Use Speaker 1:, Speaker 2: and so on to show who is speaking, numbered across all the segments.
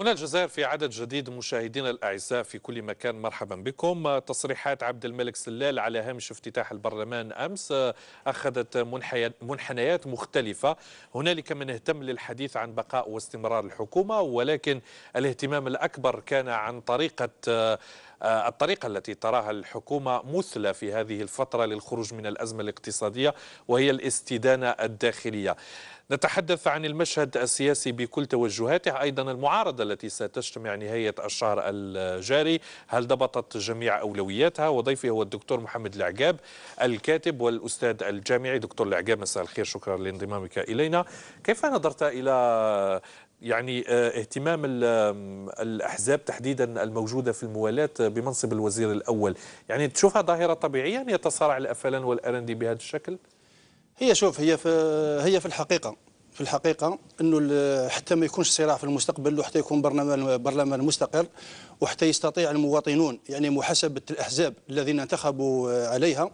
Speaker 1: هنا الجزائر في عدد جديد مشاهدينا الاعزاء في كل مكان مرحبا بكم تصريحات عبد الملك سلال على هامش افتتاح البرلمان امس آه، اخذت منحنيات مختلفه هنالك من اهتم للحديث عن بقاء واستمرار الحكومه ولكن الاهتمام الاكبر كان عن طريقه آه، آه، الطريقة التي تراها الحكومة مثلى في هذه الفترة للخروج من الأزمة الاقتصادية وهي الاستدانة الداخلية نتحدث عن المشهد السياسي بكل توجهاته أيضا المعارضة التي ستجتمع نهاية الشهر الجاري هل ضبطت جميع أولوياتها وضيفي هو الدكتور محمد العقاب الكاتب والأستاذ الجامعي دكتور العقاب مساء الخير شكرا لانضمامك إلينا كيف نظرت إلى يعني آه، اهتمام الأحزاب تحديدا الموجودة في الموالاة آه، بمنصب الوزير الأول يعني تشوفها ظاهرة طبيعية أن يتصارع الأفلان والأرندي بهذا الشكل
Speaker 2: هي شوف هي في هي في الحقيقة في الحقيقة أنه حتى ما يكونش صراع في المستقبل وحتى يكون برلمان برلمان مستقر وحتى يستطيع المواطنون يعني محاسبة الأحزاب الذين انتخبوا آه، عليها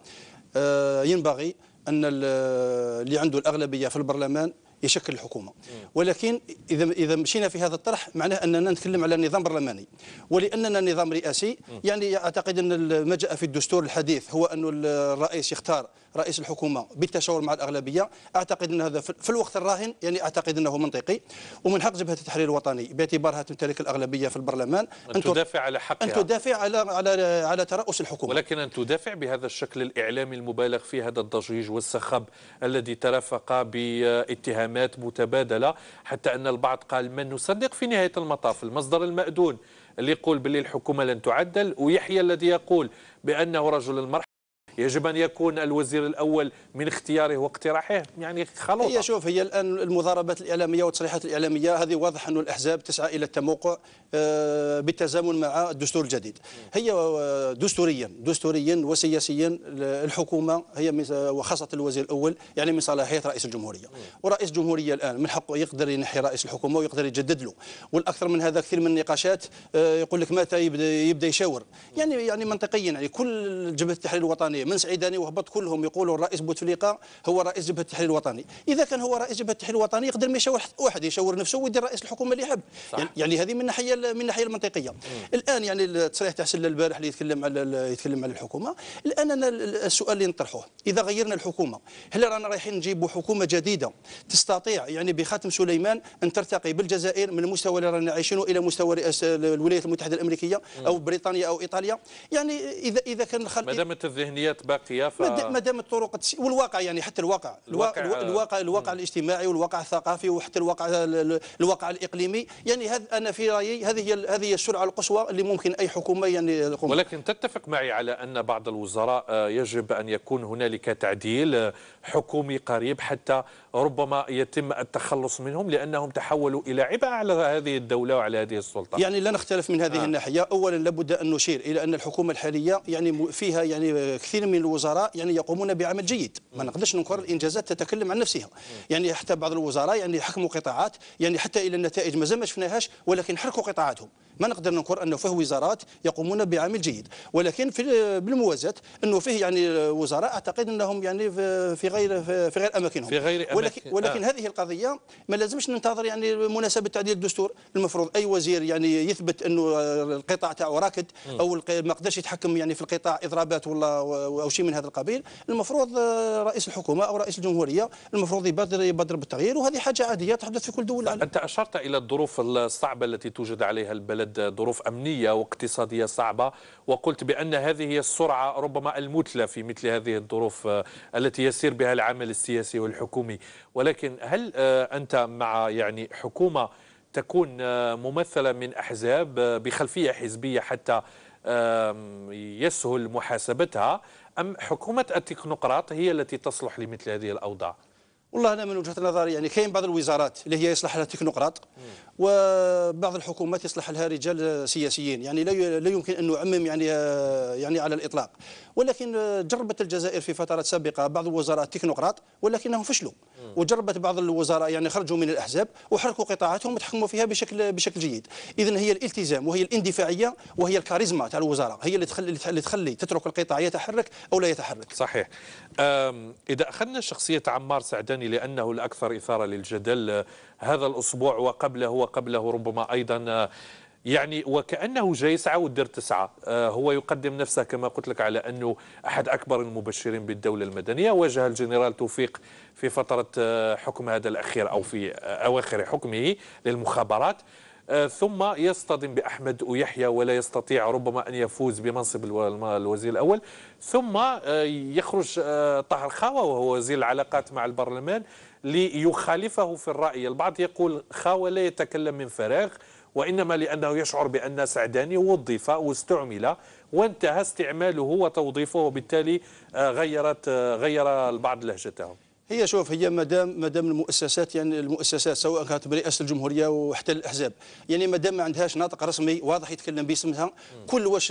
Speaker 2: ينبغي أن اللي عنده الأغلبية في البرلمان يشكل الحكومه ولكن اذا اذا مشينا في هذا الطرح معناه اننا نتكلم على نظام برلماني ولاننا نظام رئاسي يعني اعتقد ان ما جاء في الدستور الحديث هو انه الرئيس يختار رئيس الحكومه بالتشاور مع الاغلبيه اعتقد ان هذا في الوقت الراهن يعني اعتقد انه منطقي ومن حق جبهه التحرير الوطني باعتبارها تمتلك الاغلبيه في البرلمان ان تدافع على حقها ان تدافع على على على ترأس الحكومه
Speaker 1: ولكن ان تدافع بهذا الشكل الاعلامي المبالغ فيه هذا الضجيج والسخب الذي ترافق باتهام كلمات متبادله حتى ان البعض قال من نصدق في نهايه المطاف المصدر المأدون اللي يقول باللي الحكومه لن تعدل ويحيى الذي يقول بانه رجل المرحله يجب أن يكون الوزير الأول من اختياره واقتراحه
Speaker 2: يعني خلوط هي شوف هي الآن المضاربات الإعلامية والتصريحات الإعلامية هذه واضح أن الأحزاب تسعى إلى التموقع آه، بالتزامن مع الدستور الجديد هي آه، دستوريا دستوريا وسياسيا الحكومة هي آه، وخاصة الوزير الأول يعني من صلاحية رئيس الجمهورية ورئيس الجمهورية الآن من حقه يقدر ينحي رئيس الحكومة ويقدر يجدد له والأكثر من هذا كثير من النقاشات يقول لك متى يبدأ يشاور يعني يعني منطقيا يعني كل جبهة التحرير الوطني الجمهوريه من سعيداني وهبط كلهم يقولوا الرئيس بوتفليقه هو رئيس جبهه التحرير الوطني اذا كان هو رئيس جبهه التحرير الوطني يقدر ما يشاور واحد يشاور نفسه ويدير رئيس الحكومه اللي يحب يعني-, يعني هذه من الناحيه من الناحيه المنطقيه مم. الان يعني التصريح تاع سله البارح اللي يتكلم على يتكلم على الحكومه الان انا السؤال اللي نطرحه اذا غيرنا الحكومه هل رانا رايحين نجيبوا حكومه جديده تستطيع يعني بخاتم سليمان ان ترتقي بالجزائر من المستوى اللي رانا عايشينه الى مستوى الولايات المتحده الامريكيه او بريطانيا او ايطاليا يعني اذا اذا كان الخلق ما
Speaker 1: دامت الذهنيات الامكانيات باقيه ف... ما
Speaker 2: دام الطرق تسي... والواقع يعني حتى الواقع الواقع الواقع, الواقع, الواقع الاجتماعي والواقع الثقافي وحتى الواقع الواقع الاقليمي يعني هذ... انا في رايي هذه هي هذه السرعه القصوى اللي ممكن اي حكومه يعني ولكن
Speaker 1: تتفق معي على ان بعض الوزراء آه، يجب ان يكون هنالك تعديل آه، حكومي قريب حتى ربما يتم التخلص منهم لأنهم تحولوا إلى عبء على هذه الدولة وعلى هذه السلطة يعني لا نختلف من هذه آه.
Speaker 2: الناحية أولا لابد أن نشير إلى أن الحكومة الحالية يعني فيها يعني كثير من الوزراء يعني يقومون بعمل جيد ما نقدرش ننكر الإنجازات تتكلم عن نفسها يعني حتى بعض الوزراء يعني حكموا قطاعات يعني حتى إلى النتائج ما زال ما شفناهاش ولكن حركوا قطاعاتهم ما نقدر نقول انه فيه وزارات يقومون بعمل جيد ولكن في بالموازاه انه فيه يعني وزراء اعتقد انهم يعني في غير في غير اماكنهم في غير أماكن. ولكن, ولكن آه. هذه القضيه ما لازمش ننتظر يعني مناسبه تعديل الدستور المفروض اي وزير يعني يثبت انه القطاع تاعو راكد او ما قدرش يتحكم يعني في القطاع اضرابات ولا او شيء من هذا القبيل المفروض رئيس الحكومه او رئيس الجمهوريه المفروض يبادر يبادر بالتغيير وهذه حاجه عاديه تحدث في كل دول العالم
Speaker 1: انت اشرت الى الظروف الصعبه التي توجد عليها البلد بلد ظروف أمنية واقتصادية صعبة وقلت بأن هذه هي السرعة ربما المثلى في مثل هذه الظروف آه، التي يسير بها العمل السياسي والحكومي ولكن هل آه، أنت مع يعني حكومة تكون آه، ممثلة من أحزاب بخلفية حزبية حتى يسهل محاسبتها أم حكومة التكنوقراط هي التي تصلح لمثل هذه الأوضاع؟
Speaker 2: والله انا من وجهه نظري يعني كاين بعض الوزارات اللي هي يصلح لها تكنوقراط وبعض الحكومات يصلح لها رجال سياسيين يعني لا يمكن ان نعمم يعني يعني على الاطلاق ولكن جربت الجزائر في فترات سابقه بعض الوزراء تكنوقراط ولكنهم فشلوا وجربت بعض الوزراء يعني خرجوا من الاحزاب وحركوا قطاعاتهم وتحكموا فيها بشكل بشكل جيد اذا هي الالتزام وهي الاندفاعيه وهي الكاريزما تاع الوزراء هي اللي تخلي اللي تخلي تترك القطاع يتحرك او لا يتحرك
Speaker 1: صحيح اذا اخذنا شخصيه عمار سعداني لانه الاكثر اثاره للجدل آه، هذا الاسبوع وقبله وقبله ربما ايضا آه، يعني وكأنه جاي يسعى ودير تسعة آه، هو يقدم نفسه كما قلت لك على أنه أحد أكبر المبشرين بالدولة المدنية واجه الجنرال توفيق في فترة آه، حكم هذا الأخير أو في آه، أواخر حكمه للمخابرات ثم يصطدم بأحمد ويحيى ولا يستطيع ربما أن يفوز بمنصب الوزير الأول ثم يخرج طاهر خاوة وهو وزير العلاقات مع البرلمان ليخالفه في الرأي البعض يقول خاوة لا يتكلم من فراغ وإنما لأنه يشعر بأن سعداني وظف واستعمل وانتهى استعماله وتوظيفه وبالتالي آه، غيرت آه، غير البعض لهجته
Speaker 2: هي شوف هي ما دام المؤسسات يعني المؤسسات سواء كانت برئاسه الجمهوريه وحتى الاحزاب يعني دام ما عندهاش ناطق رسمي واضح يتكلم باسمها كل واش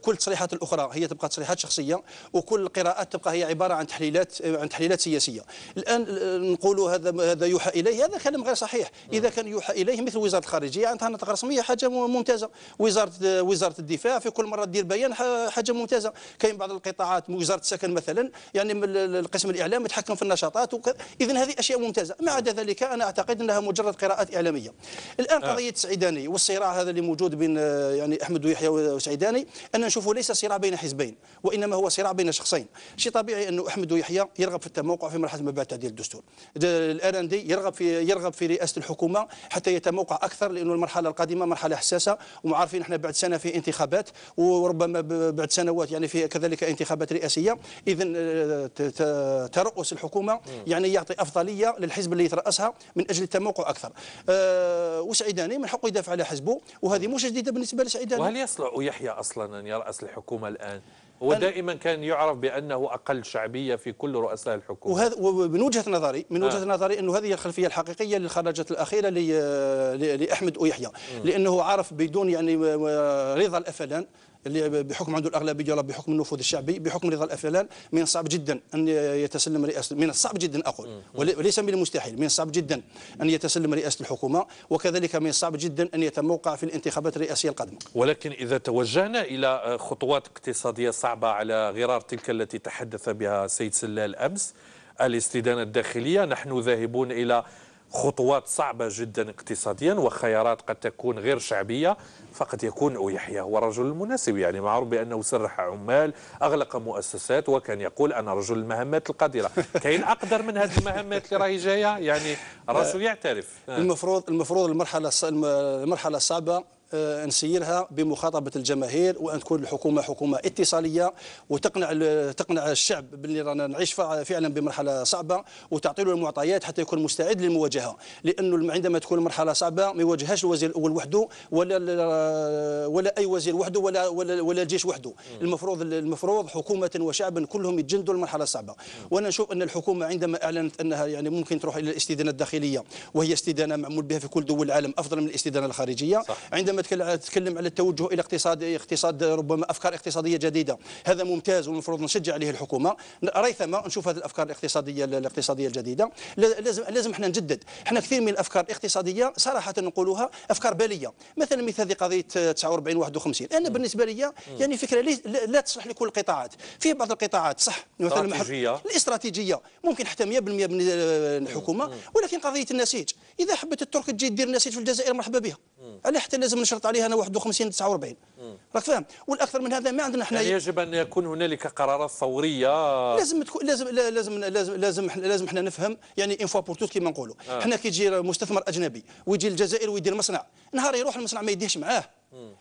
Speaker 2: كل التصريحات الاخرى هي تبقى تصريحات شخصيه وكل القراءات تبقى هي عباره عن تحليلات عن تحليلات سياسيه الان نقولوا هذا هذا يوحى اليه هذا كلام غير صحيح اذا كان يوحى اليه مثل وزاره الخارجيه يعني عندها ناطق رسمي حاجه ممتازه وزاره وزاره الدفاع في كل مره دير بيان حاجه ممتازه كاين بعض القطاعات وزاره السكن مثلا يعني القسم الاعلام يتحكم في النشاط نشاطات وكذا اذا هذه اشياء ممتازه ما عدا ذلك انا اعتقد انها مجرد قراءات اعلاميه الان آه. قضيه سعيداني والصراع هذا اللي موجود بين آه، يعني احمد ويحيى وسعيداني انا نشوفه ليس صراع بين حزبين وانما هو صراع بين شخصين شيء طبيعي انه احمد ويحيى يرغب في التموقع في مرحله ما بعد تعديل الدستور الار ان دي يرغب في يرغب في رئاسه الحكومه حتى يتموقع اكثر لانه المرحله القادمه مرحله حساسه وعارفين احنا بعد سنه في انتخابات وربما بعد سنوات يعني في كذلك انتخابات رئاسيه اذا آه، ترؤس الحكومه يعني يعطي افضليه للحزب اللي يتراسها من اجل التموقع اكثر أه وسعيداني من حقه يدافع على حزبه وهذه مش جديده بالنسبه لسعيداني وهل
Speaker 1: يصلح يحيى اصلا ان يراس الحكومه الان هو دائما كان يعرف بانه اقل شعبيه في كل رؤساء الحكومه
Speaker 2: وهذا ومن وجهه نظري من آه. وجهه آه. نظري انه هذه الخلفيه الحقيقيه للخرجات الاخيره لاحمد ويحيى لانه عرف بدون يعني آه، رضا الافلان اللي بحكم عنده الاغلبيه ولا بحكم النفوذ الشعبي بحكم رضا الافلال من الصعب جدا ان يتسلم رئاسه من الصعب جدا اقول وليس من المستحيل من الصعب جدا ان يتسلم رئاسه الحكومه وكذلك من الصعب جدا ان يتموقع في الانتخابات الرئاسيه القادمه
Speaker 1: ولكن اذا توجهنا الى خطوات اقتصاديه صعبه على غرار تلك التي تحدث بها السيد سلال امس الاستدانه الداخليه نحن ذاهبون الى خطوات صعبة جدا اقتصاديا وخيارات قد تكون غير شعبية فقد يكون يحيى هو رجل مناسب يعني معروف بأنه سرح عمال أغلق مؤسسات وكان يقول أنا رجل المهمات القادرة كاين أقدر من هذه المهمات اللي راهي جاية يعني رجل يعترف
Speaker 2: المفروض المفروض المرحلة المرحلة الصعبة آه، نسيرها بمخاطبه الجماهير وان تكون الحكومه حكومه اتصاليه وتقنع تقنع الشعب باللي رانا نعيش فعلا بمرحله صعبه وتعطي له المعطيات حتى يكون مستعد للمواجهه لانه عندما تكون مرحله صعبه ما يواجهش الوزير الاول وحده ولا ولا اي وزير وحده ولا ولا, ولا الجيش وحده المفروض المفروض حكومه وشعب كلهم يتجندوا المرحله الصعبه وانا نشوف ان الحكومه عندما اعلنت انها يعني ممكن تروح الى الاستدانه الداخليه وهي استدانه معمول بها في كل دول العالم افضل من الاستدانه الخارجيه صح. عندما عندما تتكلم على التوجه الى اقتصاد اقتصاد ربما افكار اقتصاديه جديده هذا ممتاز والمفروض نشجع عليه الحكومه ريثما نشوف هذه الافكار الاقتصاديه الاقتصاديه الجديده لازم لازم احنا نجدد احنا كثير من الافكار الاقتصاديه صراحه نقولها افكار باليه مثلا مثل هذه قضيه 49 51 انا بالنسبه لي يعني فكره لا تصلح لكل القطاعات في بعض القطاعات صح مثلا الاستراتيجيه الاستراتيجيه ممكن حتى 100% من الحكومه ولكن قضيه النسيج اذا حبت الترك تجي دير النسيج في الجزائر مرحبا بها على حتى لازم نشرط عليها انا 51 49 راك فاهم والاكثر من هذا ما عندنا احنا يعني
Speaker 1: يجب ان يكون هنالك قرارات فوريه لازم
Speaker 2: تكون لازم لازم لازم لازم لازم احنا نفهم يعني ان فوا بور توس كيما نقولوا آه. احنا كي مستثمر اجنبي ويجي الجزائر ويدير مصنع نهار يروح المصنع ما يديهش معاه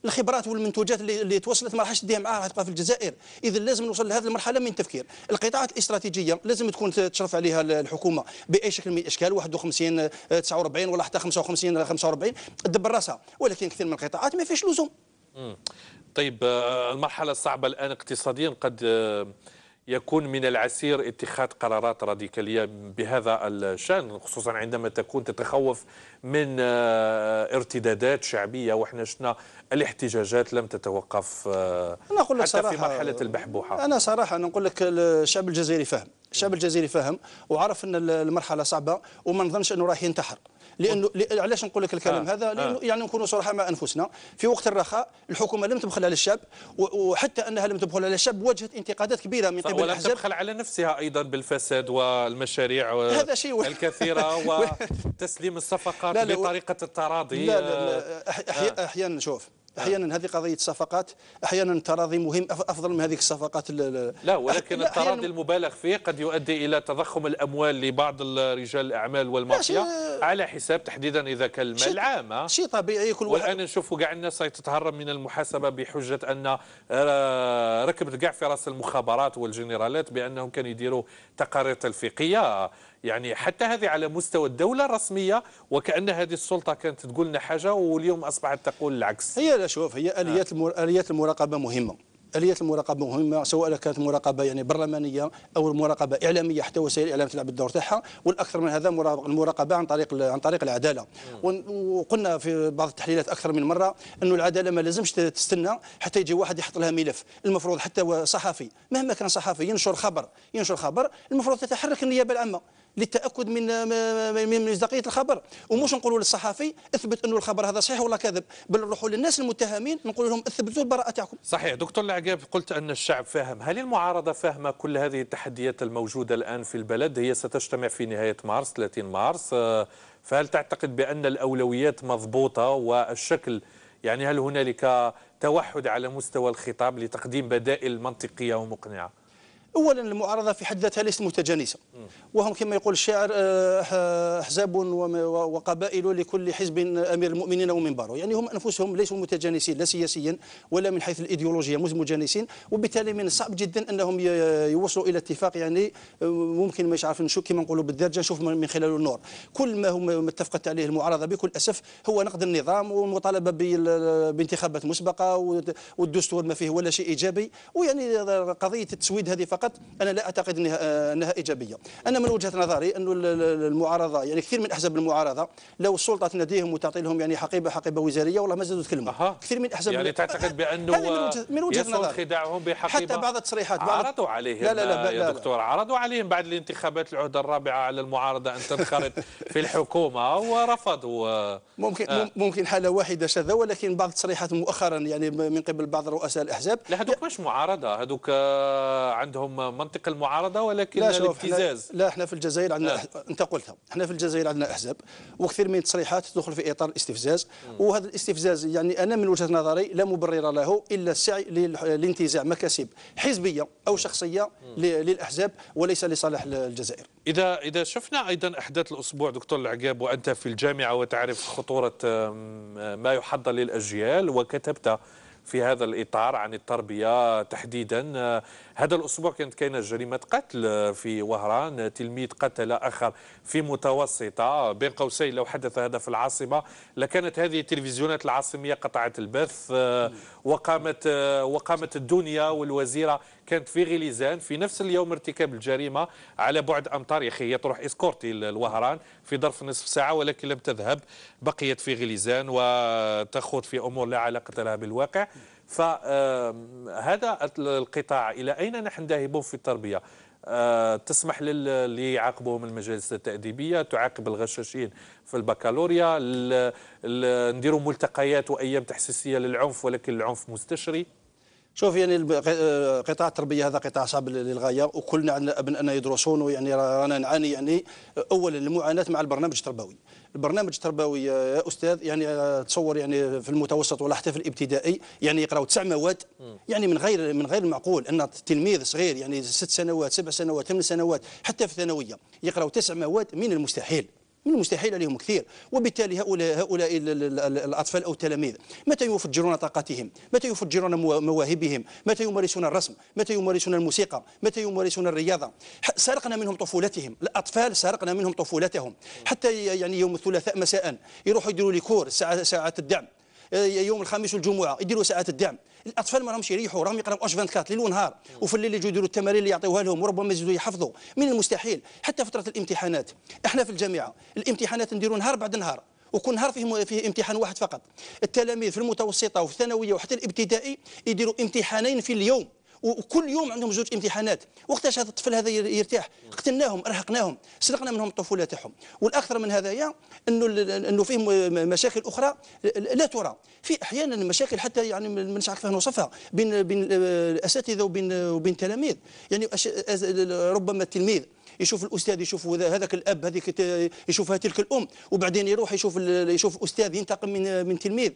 Speaker 2: الخبرات والمنتوجات اللي, اللي توصلت ما راحش تديها معاها تبقى في الجزائر اذا لازم نوصل لهذه المرحله من التفكير القطاعات الاستراتيجيه لازم تكون تشرف عليها الحكومه باي شكل من الاشكال 51 49 آه، ولا حتى 55 45 تدبر راسها ولكن كثير من القطاعات ما فيش لزوم
Speaker 1: طيب آه، المرحله الصعبه الان اقتصاديا قد آه، يكون من العسير اتخاذ قرارات راديكالية بهذا الشأن خصوصا عندما تكون تتخوف من آه، ارتدادات شعبية وإحنا شفنا الاحتجاجات لم تتوقف آه، أنا أقول لك حتى صراحة في مرحلة البحبوحة أنا
Speaker 2: صراحة أنا نقول لك الشعب الجزائري فهم الشعب الجزائري فهم وعرف أن المرحلة صعبة وما نظنش أنه راح ينتحر لانه علاش نقول لك الكلام آه. هذا لانه آه. يعني نكونوا صراحه مع انفسنا في وقت الرخاء الحكومه لم تبخل على الشاب وحتى انها لم تبخل على الشاب وجهت انتقادات كبيره من قبل الاحزاب
Speaker 1: تبخل على نفسها ايضا بالفساد والمشاريع هذا شيء الكثيره وتسليم الصفقات
Speaker 2: لا لا بطريقه التراضي لا لا, لا, لا آه. احيانا شوف احيانا هذه قضيه صفقات احيانا التراضي مهم افضل من هذه الصفقات لا ولكن التراضي
Speaker 1: المبالغ فيه قد يؤدي الى تضخم الاموال لبعض رجال الاعمال والمافيا على حساب تحديدا اذا كان المال العام شيء طبيعي كل واحد والان نشوفوا كاع الناس تتهرب من المحاسبه بحجه ان آه، ركبت كاع في راس المخابرات والجنرالات بانهم كانوا يديروا تقارير تلفيقيه يعني حتى هذه على مستوى الدولة الرسمية وكأن هذه السلطة كانت تقول لنا حاجة واليوم أصبحت تقول
Speaker 2: العكس هي لا شوف هي نعم. آليات آه. آليات المراقبة مهمة آلية المراقبة مهمة سواء كانت مراقبة يعني برلمانية أو مراقبة إعلامية حتى وسائل الإعلام تلعب الدور تاعها والأكثر من هذا المراقبة عن طريق عن طريق العدالة وقلنا في بعض التحليلات أكثر من مرة أنه العدالة ما لازمش تستنى حتى يجي واحد يحط لها ملف المفروض حتى صحفي مهما كان صحفي ينشر خبر ينشر خبر المفروض تتحرك النيابة العامة للتاكد من من مصداقيه الخبر ومش نقولوا للصحفي اثبت انه الخبر هذا صحيح ولا كذب بل نروحوا للناس المتهمين نقول لهم اثبتوا البراءه تاعكم
Speaker 1: صحيح دكتور العقاب قلت ان الشعب فاهم هل المعارضه فاهمه كل هذه التحديات الموجوده الان في البلد هي ستجتمع في نهايه مارس 30 مارس فهل تعتقد بان الاولويات مضبوطه والشكل يعني هل هنالك توحد على مستوى الخطاب لتقديم بدائل منطقيه ومقنعه
Speaker 2: اولا المعارضه في حد ذاتها ليست متجانسه وهم كما يقول الشاعر آه، احزاب وقبائل لكل حزب امير المؤمنين ومنبره يعني هم انفسهم ليسوا متجانسين لا سياسيا ولا من حيث الايديولوجيه متجانسين وبالتالي من الصعب جدا انهم يوصلوا الى اتفاق يعني آه، ممكن مش عارف نشوف كما نقولوا بالدارجه نشوف من خلاله النور كل ما هم اتفقت عليه المعارضه بكل اسف هو نقد النظام والمطالبه بانتخابات مسبقه والدستور ما فيه ولا شيء ايجابي ويعني آه، قضيه التسويد هذه فقط فقط انا لا اعتقد انها آه، انها ايجابيه انا من وجهه نظري انه المعارضه يعني كثير من احزاب المعارضه لو السلطه تناديهم وتعطي لهم يعني حقيبه حقيبه وزاريه والله ما زادوا تكلموا أه. كثير من احزاب يعني تعتقد أه، بانه من وجهه نظري خداعهم بحقيبه حتى بعض التصريحات بعض عرضوا عليهم لا لا لا آه، يا دكتور
Speaker 1: عرضوا عليهم بعد الانتخابات العهده الرابعه على المعارضه ان تنخرط في الحكومه ورفضوا ممكن آه.
Speaker 2: ممكن حاله واحده شذا ولكن بعض التصريحات مؤخرا يعني من قبل بعض رؤساء الاحزاب
Speaker 1: لا هذوك مش معارضه هذوك عندهم منطق المعارضه ولكن لا الابتزاز
Speaker 2: لا احنا في الجزائر عندنا أه. انت قلتها احنا في الجزائر عندنا احزاب وكثير من التصريحات تدخل في اطار الاستفزاز وهذا الاستفزاز يعني انا من وجهه نظري لا مبرر له الا السعي لانتزاع مكاسب حزبيه او شخصيه للاحزاب وليس لصالح الجزائر
Speaker 1: اذا اذا شفنا ايضا احداث الاسبوع دكتور العقاب وانت في الجامعه وتعرف خطوره ما يحضر للاجيال وكتبت في هذا الإطار عن التربية تحديدا آه، هذا الأسبوع كانت كاينة جريمة قتل في وهران تلميذ قتل آخر في متوسطة بين قوسين لو حدث هذا في العاصمة لكانت هذه التلفزيونات العاصمية قطعت البث وقامت وقامت الدنيا والوزيرة كانت في غليزان في نفس اليوم ارتكاب الجريمة على بعد أمتار يا أخي تروح إسكورتي لوهران في ظرف نصف ساعة ولكن لم تذهب بقيت في غليزان وتخوض في أمور لا علاقة لها بالواقع فهذا القطاع إلى أين نحن ذاهبون في التربية آه، تسمح للي يعاقبهم المجالس التأديبية تعاقب الغشاشين في البكالوريا نديروا ملتقيات وأيام تحسيسية للعنف ولكن العنف مستشري
Speaker 2: شوف يعني آه، قطاع التربيه هذا قطاع صعب للغايه وكلنا عندنا ابنائنا يدرسون ويعني رانا نعاني يعني اولا المعاناه مع البرنامج التربوي البرنامج التربوي يا آه، استاذ يعني آه، تصور يعني في المتوسط ولا حتى في الابتدائي يعني يقراو تسع مواد يعني من غير من غير المعقول ان تلميذ صغير يعني ست سنوات سبع سنوات ثمان سنوات حتى في الثانويه يقراو تسع مواد من المستحيل من المستحيل عليهم كثير وبالتالي هؤلاء هؤلاء الاطفال او التلاميذ متى يفجرون طاقتهم متى يفجرون مواهبهم متى يمارسون الرسم متى يمارسون الموسيقى متى يمارسون الرياضه سرقنا منهم طفولتهم الاطفال سرقنا منهم طفولتهم حتى يعني يوم الثلاثاء مساء يروحوا يديروا لي كور ساعه الدعم آه، يوم الخميس والجمعه يديروا ساعات الدعم الاطفال ما راهمش يريحوا راهم يقراوا اش 24 ليل ونهار وفي الليل يجوا يديروا التمارين اللي يعطيوها لهم وربما يزيدوا يحفظوا من المستحيل حتى فتره الامتحانات احنا في الجامعه الامتحانات نديروا نهار بعد نهار وكل نهار فيه فيه امتحان واحد فقط التلاميذ في المتوسطه وفي الثانويه وحتى الابتدائي يديروا امتحانين في اليوم وكل يوم عندهم زوج امتحانات وقتاش هذا الطفل هذا يرتاح قتلناهم ارهقناهم سرقنا منهم الطفوله تاعهم والاكثر من هذايا انه انه فيه مشاكل اخرى لا ترى في احيانا مشاكل حتى يعني ما عارف كيف نوصفها بين بين الاساتذه وبين وبين التلاميذ يعني ربما التلميذ يشوف الاستاذ يشوف هذاك الاب هذيك يشوفها تلك الام وبعدين يروح يشوف يشوف الاستاذ ينتقم من من تلميذ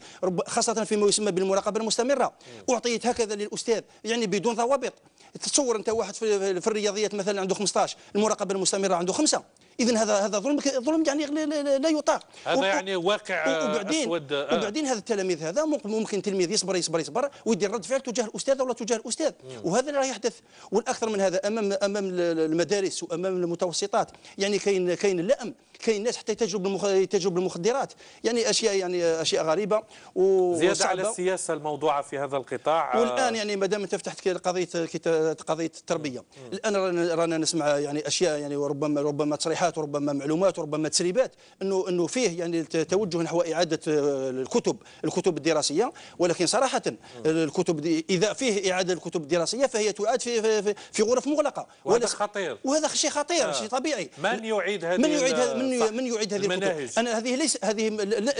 Speaker 2: خاصه فيما يسمى بالمراقبه المستمره اعطيت هكذا للاستاذ يعني بدون ضوابط تصور انت واحد في, الرياضيات مثلا عنده 15 المراقبه المستمره عنده خمسه اذا هذا هذا ظلم ظلم يعني لا يطاق هذا يعني
Speaker 1: واقع وبعدين أسود آه. وبعدين
Speaker 2: هذا التلاميذ هذا ممكن تلميذ يصبر يصبر يصبر ويدير رد فعل تجاه الاستاذ ولا تجاه الاستاذ وهذا اللي راح يحدث والاكثر من هذا امام امام المدارس وامام المتوسطات يعني كاين كاين اللئم كاين ناس حتى يتاجروا المخ... يتاجروا بالمخدرات يعني اشياء يعني اشياء غريبه و زياده على
Speaker 1: السياسه الموضوعه في هذا القطاع آه. والان
Speaker 2: يعني ما دام انت فتحت قضيه قضيه التربيه الان رانا نسمع يعني اشياء يعني وربما ربما تصريحات وربما معلومات وربما تسريبات انه انه فيه يعني توجه نحو اعاده آه، الكتب الكتب الدراسيه ولكن صراحه الكتب الكتب اذا فيه اعاده الكتب الدراسيه فهي تعاد في في, في غرف مغلقه وهذا خطير وهذا شيء خطير آه. شيء طبيعي من يعيد هذه من يعيد هذه من صح. من يعيد هذه المناهج. انا هذه ليس هذه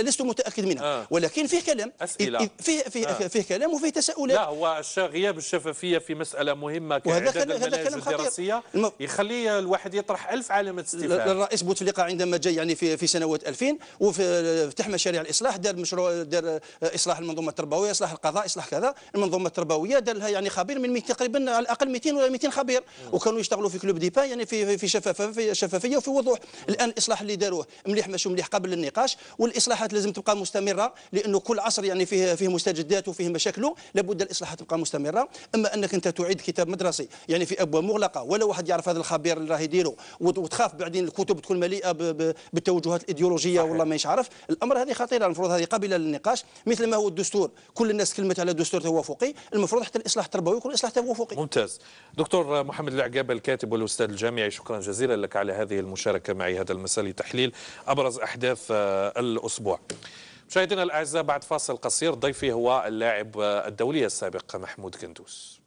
Speaker 2: لست متاكد منها آه. ولكن فيه كلام أسئلة. فيه فيه, آه. فيه كلام وفيه تساؤلات لا
Speaker 1: هو غياب الشفافيه في مساله مهمه كاعداد المناهج الدراسيه الم... يخلي الواحد يطرح ألف علامه استفهام
Speaker 2: الرئيس بوتفليقه عندما جاء يعني في في سنوات 2000 وفتح مشاريع الاصلاح دار مشروع دار اصلاح المنظومه التربويه اصلاح القضاء اصلاح كذا المنظومه التربويه دار لها يعني خبير من تقريبا على الاقل 200 ولا 200 خبير وكانوا يشتغلوا في كلوب ديبا يعني في في شفافيه في شفافيه وفي وضوح الان اصلاح الاصلاح اللي داروه مليح ماشي مليح قبل النقاش والاصلاحات لازم تبقى مستمره لانه كل عصر يعني فيه فيه مستجدات وفيه مشاكله لابد الاصلاحات تبقى مستمره اما انك انت تعيد كتاب مدرسي يعني في ابواب مغلقه ولا واحد يعرف هذا الخبير اللي راه يديره وتخاف بعدين الكتب تكون مليئه بالتوجهات الايديولوجيه والله ما يعرف الامر هذه خطيره المفروض هذه قابله للنقاش مثل ما هو الدستور كل الناس كلمت على دستور توافقي المفروض حتى الاصلاح التربوي يكون اصلاح توافقي
Speaker 1: ممتاز دكتور محمد العقاب الكاتب والاستاذ الجامعي شكرا جزيلا لك على هذه المشاركه معي هذا المساء لتحليل أبرز أحداث آه، الأسبوع مشاهدينا الأعزاء بعد فاصل قصير ضيفي هو اللاعب آه، الدولي السابق محمود كندوس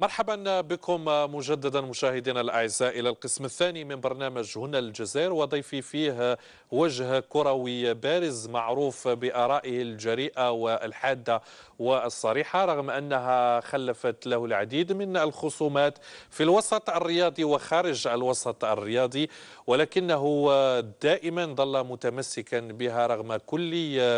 Speaker 1: مرحبا بكم مجددا مشاهدينا الاعزاء الى القسم الثاني من برنامج هنا الجزائر وضيفي فيه وجه كروي بارز معروف بارائه الجريئه والحاده والصريحه رغم انها خلفت له العديد من الخصومات في الوسط الرياضي وخارج الوسط الرياضي ولكنه دائما ظل متمسكا بها رغم كل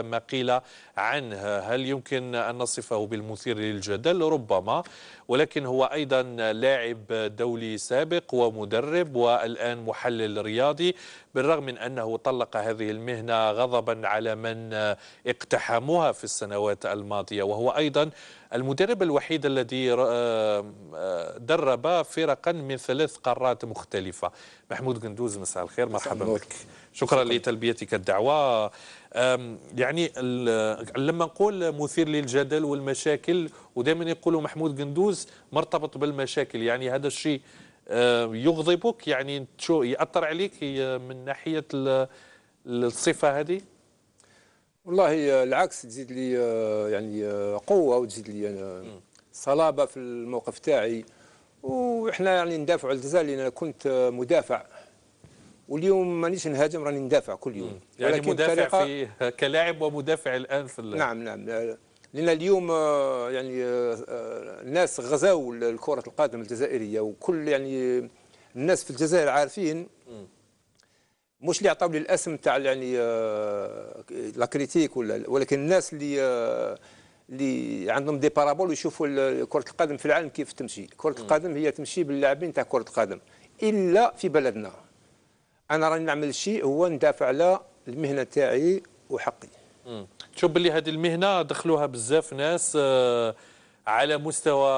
Speaker 1: ما قيل عنه هل يمكن ان نصفه بالمثير للجدل ربما ولكن هو أيضا لاعب دولي سابق ومدرب والآن محلل رياضي بالرغم من أنه طلق هذه المهنة غضبا على من اقتحموها في السنوات الماضية وهو أيضا المدرب الوحيد الذي آه، درب فرقا من ثلاث قارات مختلفة محمود قندوز مساء الخير مرحبا بك شكرا لتلبيتك الدعوة يعني لما نقول مثير للجدل والمشاكل ودائما يقولوا محمود قندوز مرتبط بالمشاكل يعني هذا الشيء آه، يغضبك يعني شو ياثر عليك من ناحيه الصفه هذه والله
Speaker 3: العكس تزيد لي آه، يعني آه، قوه وتزيد لي صلابه في الموقف تاعي وإحنا يعني ندافع الجزائر لأن أنا كنت مدافع واليوم مانيش نهاجم راني ندافع كل يوم يعني مدافع
Speaker 1: في كلاعب ومدافع
Speaker 3: الآن في نعم نعم لان اليوم آه، يعني آه، آه، الناس غزاو الكره القدم الجزائريه وكل يعني الناس في الجزائر عارفين مش اللي عطاو لي الاسم تاع يعني لا كريتيك ولا ولكن الناس اللي اللي عندهم دي بارابول ويشوفوا كره القدم في العالم كيف تمشي كره القدم هي تمشي باللاعبين تاع كره القدم الا في بلدنا انا راني نعمل شيء هو ندافع على المهنه تاعي وحقي
Speaker 1: تشوف باللي هذه المهنه دخلوها بزاف ناس آه، على مستوى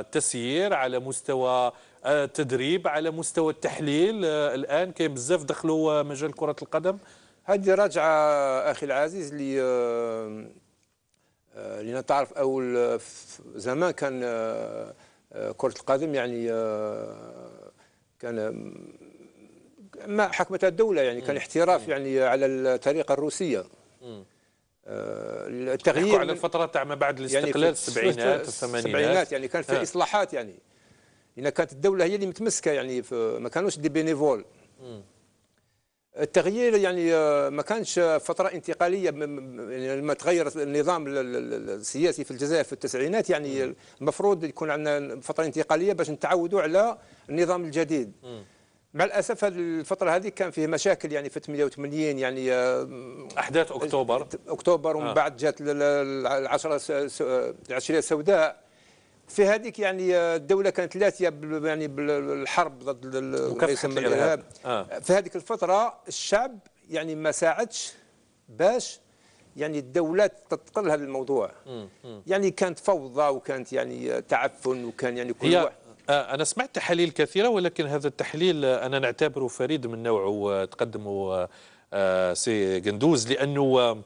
Speaker 1: التسيير آه، على مستوى التدريب آه، على مستوى التحليل الان كاين بزاف دخلوا مجال كره القدم
Speaker 3: هذه راجعه اخي العزيز اللي لنا تعرف اول زمان كان كره القدم يعني كان ما حكمتها الدوله يعني كان احتراف يعني على الطريقه الروسيه التغيير على
Speaker 1: الفتره تاع ما بعد يعني الاستقلال يعني السبعينات الثمانينات السبعينات يعني كان في آه. اصلاحات يعني
Speaker 3: لان كانت الدوله هي اللي متمسكه يعني ما كانوش دي بينيفول التغيير يعني آه، ما كانش فترة انتقالية يعني لما تغير النظام السياسي في الجزائر في التسعينات يعني المفروض يكون عندنا فترة انتقالية باش نتعودوا على النظام الجديد مع الاسف هذه الفتره هذه كان فيه مشاكل يعني في 88 يعني آه، احداث اكتوبر اكتوبر ومن آه. بعد جات العشره العشريه السوداء في هذيك يعني آه، الدوله كانت لاتية يعني بالحرب ضد مكافحه الارهاب في هذيك الفتره الشعب يعني ما ساعدش باش يعني الدولات تتقل هذا الموضوع يعني كانت فوضى وكانت يعني تعفن وكان يعني
Speaker 1: كل واحد آه، أنا سمعت تحاليل كثيرة ولكن هذا التحليل آه، أنا نعتبره فريد من نوعه تقدمه آه، سي جندوز لأنه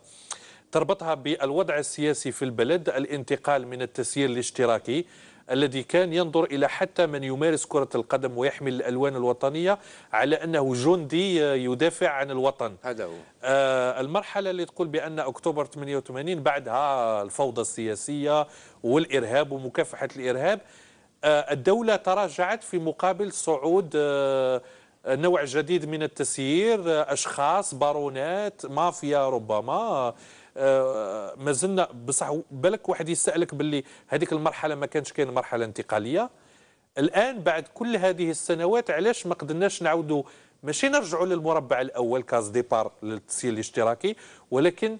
Speaker 1: تربطها بالوضع السياسي في البلد الانتقال من التسيير الاشتراكي الذي كان ينظر إلى حتى من يمارس كرة القدم ويحمل الألوان الوطنية على أنه جندي يدافع عن الوطن هذا هو آه المرحلة اللي تقول بأن أكتوبر 88 بعدها الفوضى السياسية والإرهاب ومكافحة الإرهاب آه، الدولة تراجعت في مقابل صعود آه، آه، نوع جديد من التسيير أشخاص بارونات مافيا ربما ما زلنا بصح بالك واحد يسألك باللي هذيك المرحلة ما كانش كاين مرحلة انتقالية الآن بعد كل هذه السنوات علاش ما قدرناش نعودوا ماشي نرجعوا للمربع الأول كاز ديبار للتسيير الاشتراكي ولكن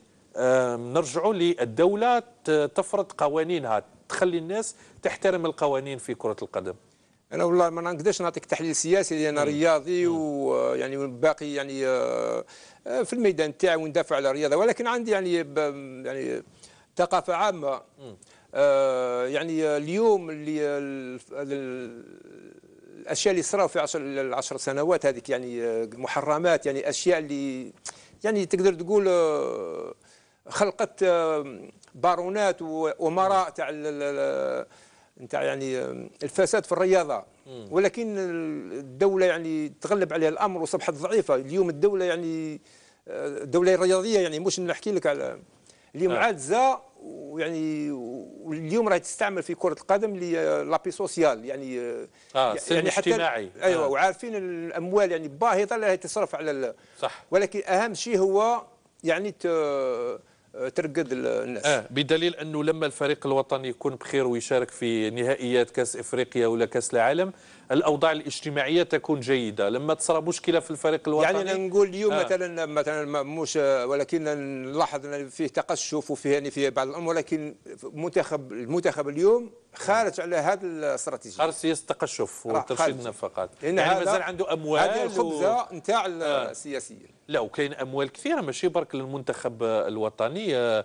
Speaker 1: نرجعوا للدولة تفرض قوانينها تخلي الناس تحترم القوانين في كرة القدم انا والله ما نقدرش نعطيك تحليل سياسي لان
Speaker 3: رياضي ويعني باقي يعني آه، آه، في الميدان تاعي وندافع على الرياضه ولكن عندي يعني يعني ثقافه عامه آه، يعني اليوم اللي الاشياء اللي صراو في عشر العشر سنوات هذيك يعني محرمات يعني اشياء اللي يعني تقدر تقول خلقت آه، بارونات وامراء تاع نتاع يعني آه، الفساد في الرياضه ولكن الدوله يعني تغلب عليها الامر واصبحت ضعيفه اليوم الدوله يعني الدوله آه، الرياضيه يعني مش نحكي لك على اليوم آه. عاجزه ويعني واليوم راهي تستعمل في كره القدم لابي سوسيال يعني آه يعني حتى اجتماعي ايوه آه. وعارفين الاموال يعني باهظه اللي تصرف على صح ولكن اهم شيء هو يعني ت ترقد الناس
Speaker 1: آه بدليل انه لما الفريق الوطني يكون بخير ويشارك في نهائيات كاس افريقيا ولا كاس العالم الاوضاع الاجتماعيه تكون جيده لما تصرى مشكله في الفريق الوطني يعني نقول اليوم آه.
Speaker 3: مثلا مثلا مش ولكن نلاحظ ان فيه تقشف وفيه يعني فيه بعض الامور ولكن منتخب المنتخب اليوم خارج على هذه الاستراتيجيه
Speaker 1: خارج سياسه التقشف وترشيد النفقات يعني مازال عنده اموال هذه الخبزه نتاع و... آه. السياسيين لا وكاين اموال كثيره ماشي برك للمنتخب الوطني آه،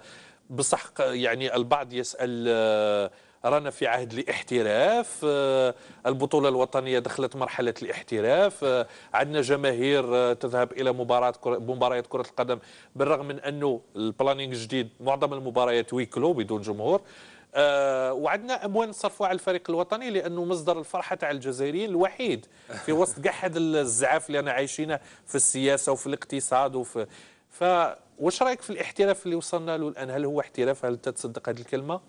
Speaker 1: بصح يعني البعض يسال آه، رانا في عهد الاحتراف آه، البطولة الوطنية دخلت مرحلة الاحتراف آه، عندنا جماهير آه، تذهب إلى مباراة مباريات كرة القدم بالرغم من أنه البلانينج الجديد معظم المباريات ويكلو بدون جمهور وعندنا اموال نصرفوا على الفريق الوطني لانه مصدر الفرحه تاع الجزائريين الوحيد في وسط كاع هذا الزعاف اللي انا عايشينه في السياسه وفي الاقتصاد وفي فواش رايك في الاحتراف اللي وصلنا له الان هل هو احتراف هل تصدق هذه الكلمه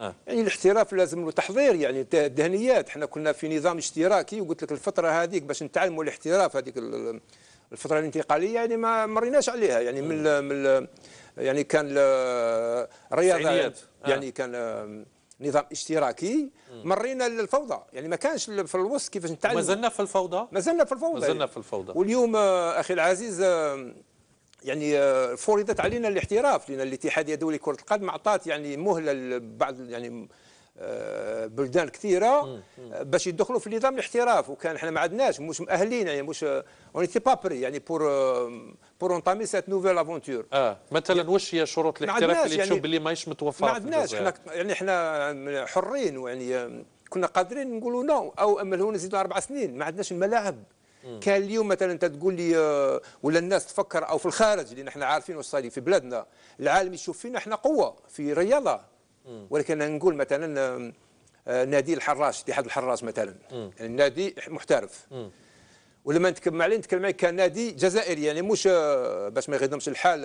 Speaker 1: آه. يعني الاحتراف لازم له تحضير
Speaker 3: يعني الدهنيات احنا كنا في نظام اشتراكي وقلت لك الفتره هذيك باش نتعلموا الاحتراف هذيك الفتره الانتقاليه يعني ما مريناش عليها يعني من آه. من يعني كان الرياضه يعني, آه. يعني كان آه، نظام اشتراكي مرينا للفوضى يعني ما كانش في الوسط كيفاش نتعلم مازلنا في الفوضى مازلنا في الفوضى مازلنا زلنا في الفوضى واليوم آه، اخي العزيز يعني آه، فرضت علينا الاحتراف لان الاتحاد الدولي كره القدم اعطات يعني مهله لبعض يعني آه، بلدان كثيره آه، باش يدخلوا في نظام الاحتراف وكان احنا ما عندناش مش مؤهلين يعني مش اون تي با بري يعني بور بور اونتامي سات نوفيل افونتور
Speaker 1: اه مثلا يعني واش هي شروط الاحتراف اللي يعني، تشوف باللي ماهيش متوفره ما عندناش احنا
Speaker 3: يعني احنا حرين ويعني كنا قادرين نقولوا نو او امله نزيدوا اربع سنين ما عندناش الملاعب كان اليوم مثلا انت تقول لي آه، ولا الناس تفكر او في الخارج اللي احنا عارفين واش في بلادنا العالم يشوف فينا احنا قوه في رياضه ولكن انا نقول مثلا آه، نادي الحراس اتحاد الحراس مثلا يعني نادي محترف ولما نتكلم عليه نتكلم عليه كنادي جزائري يعني مش آه، باش ما يخدمش الحال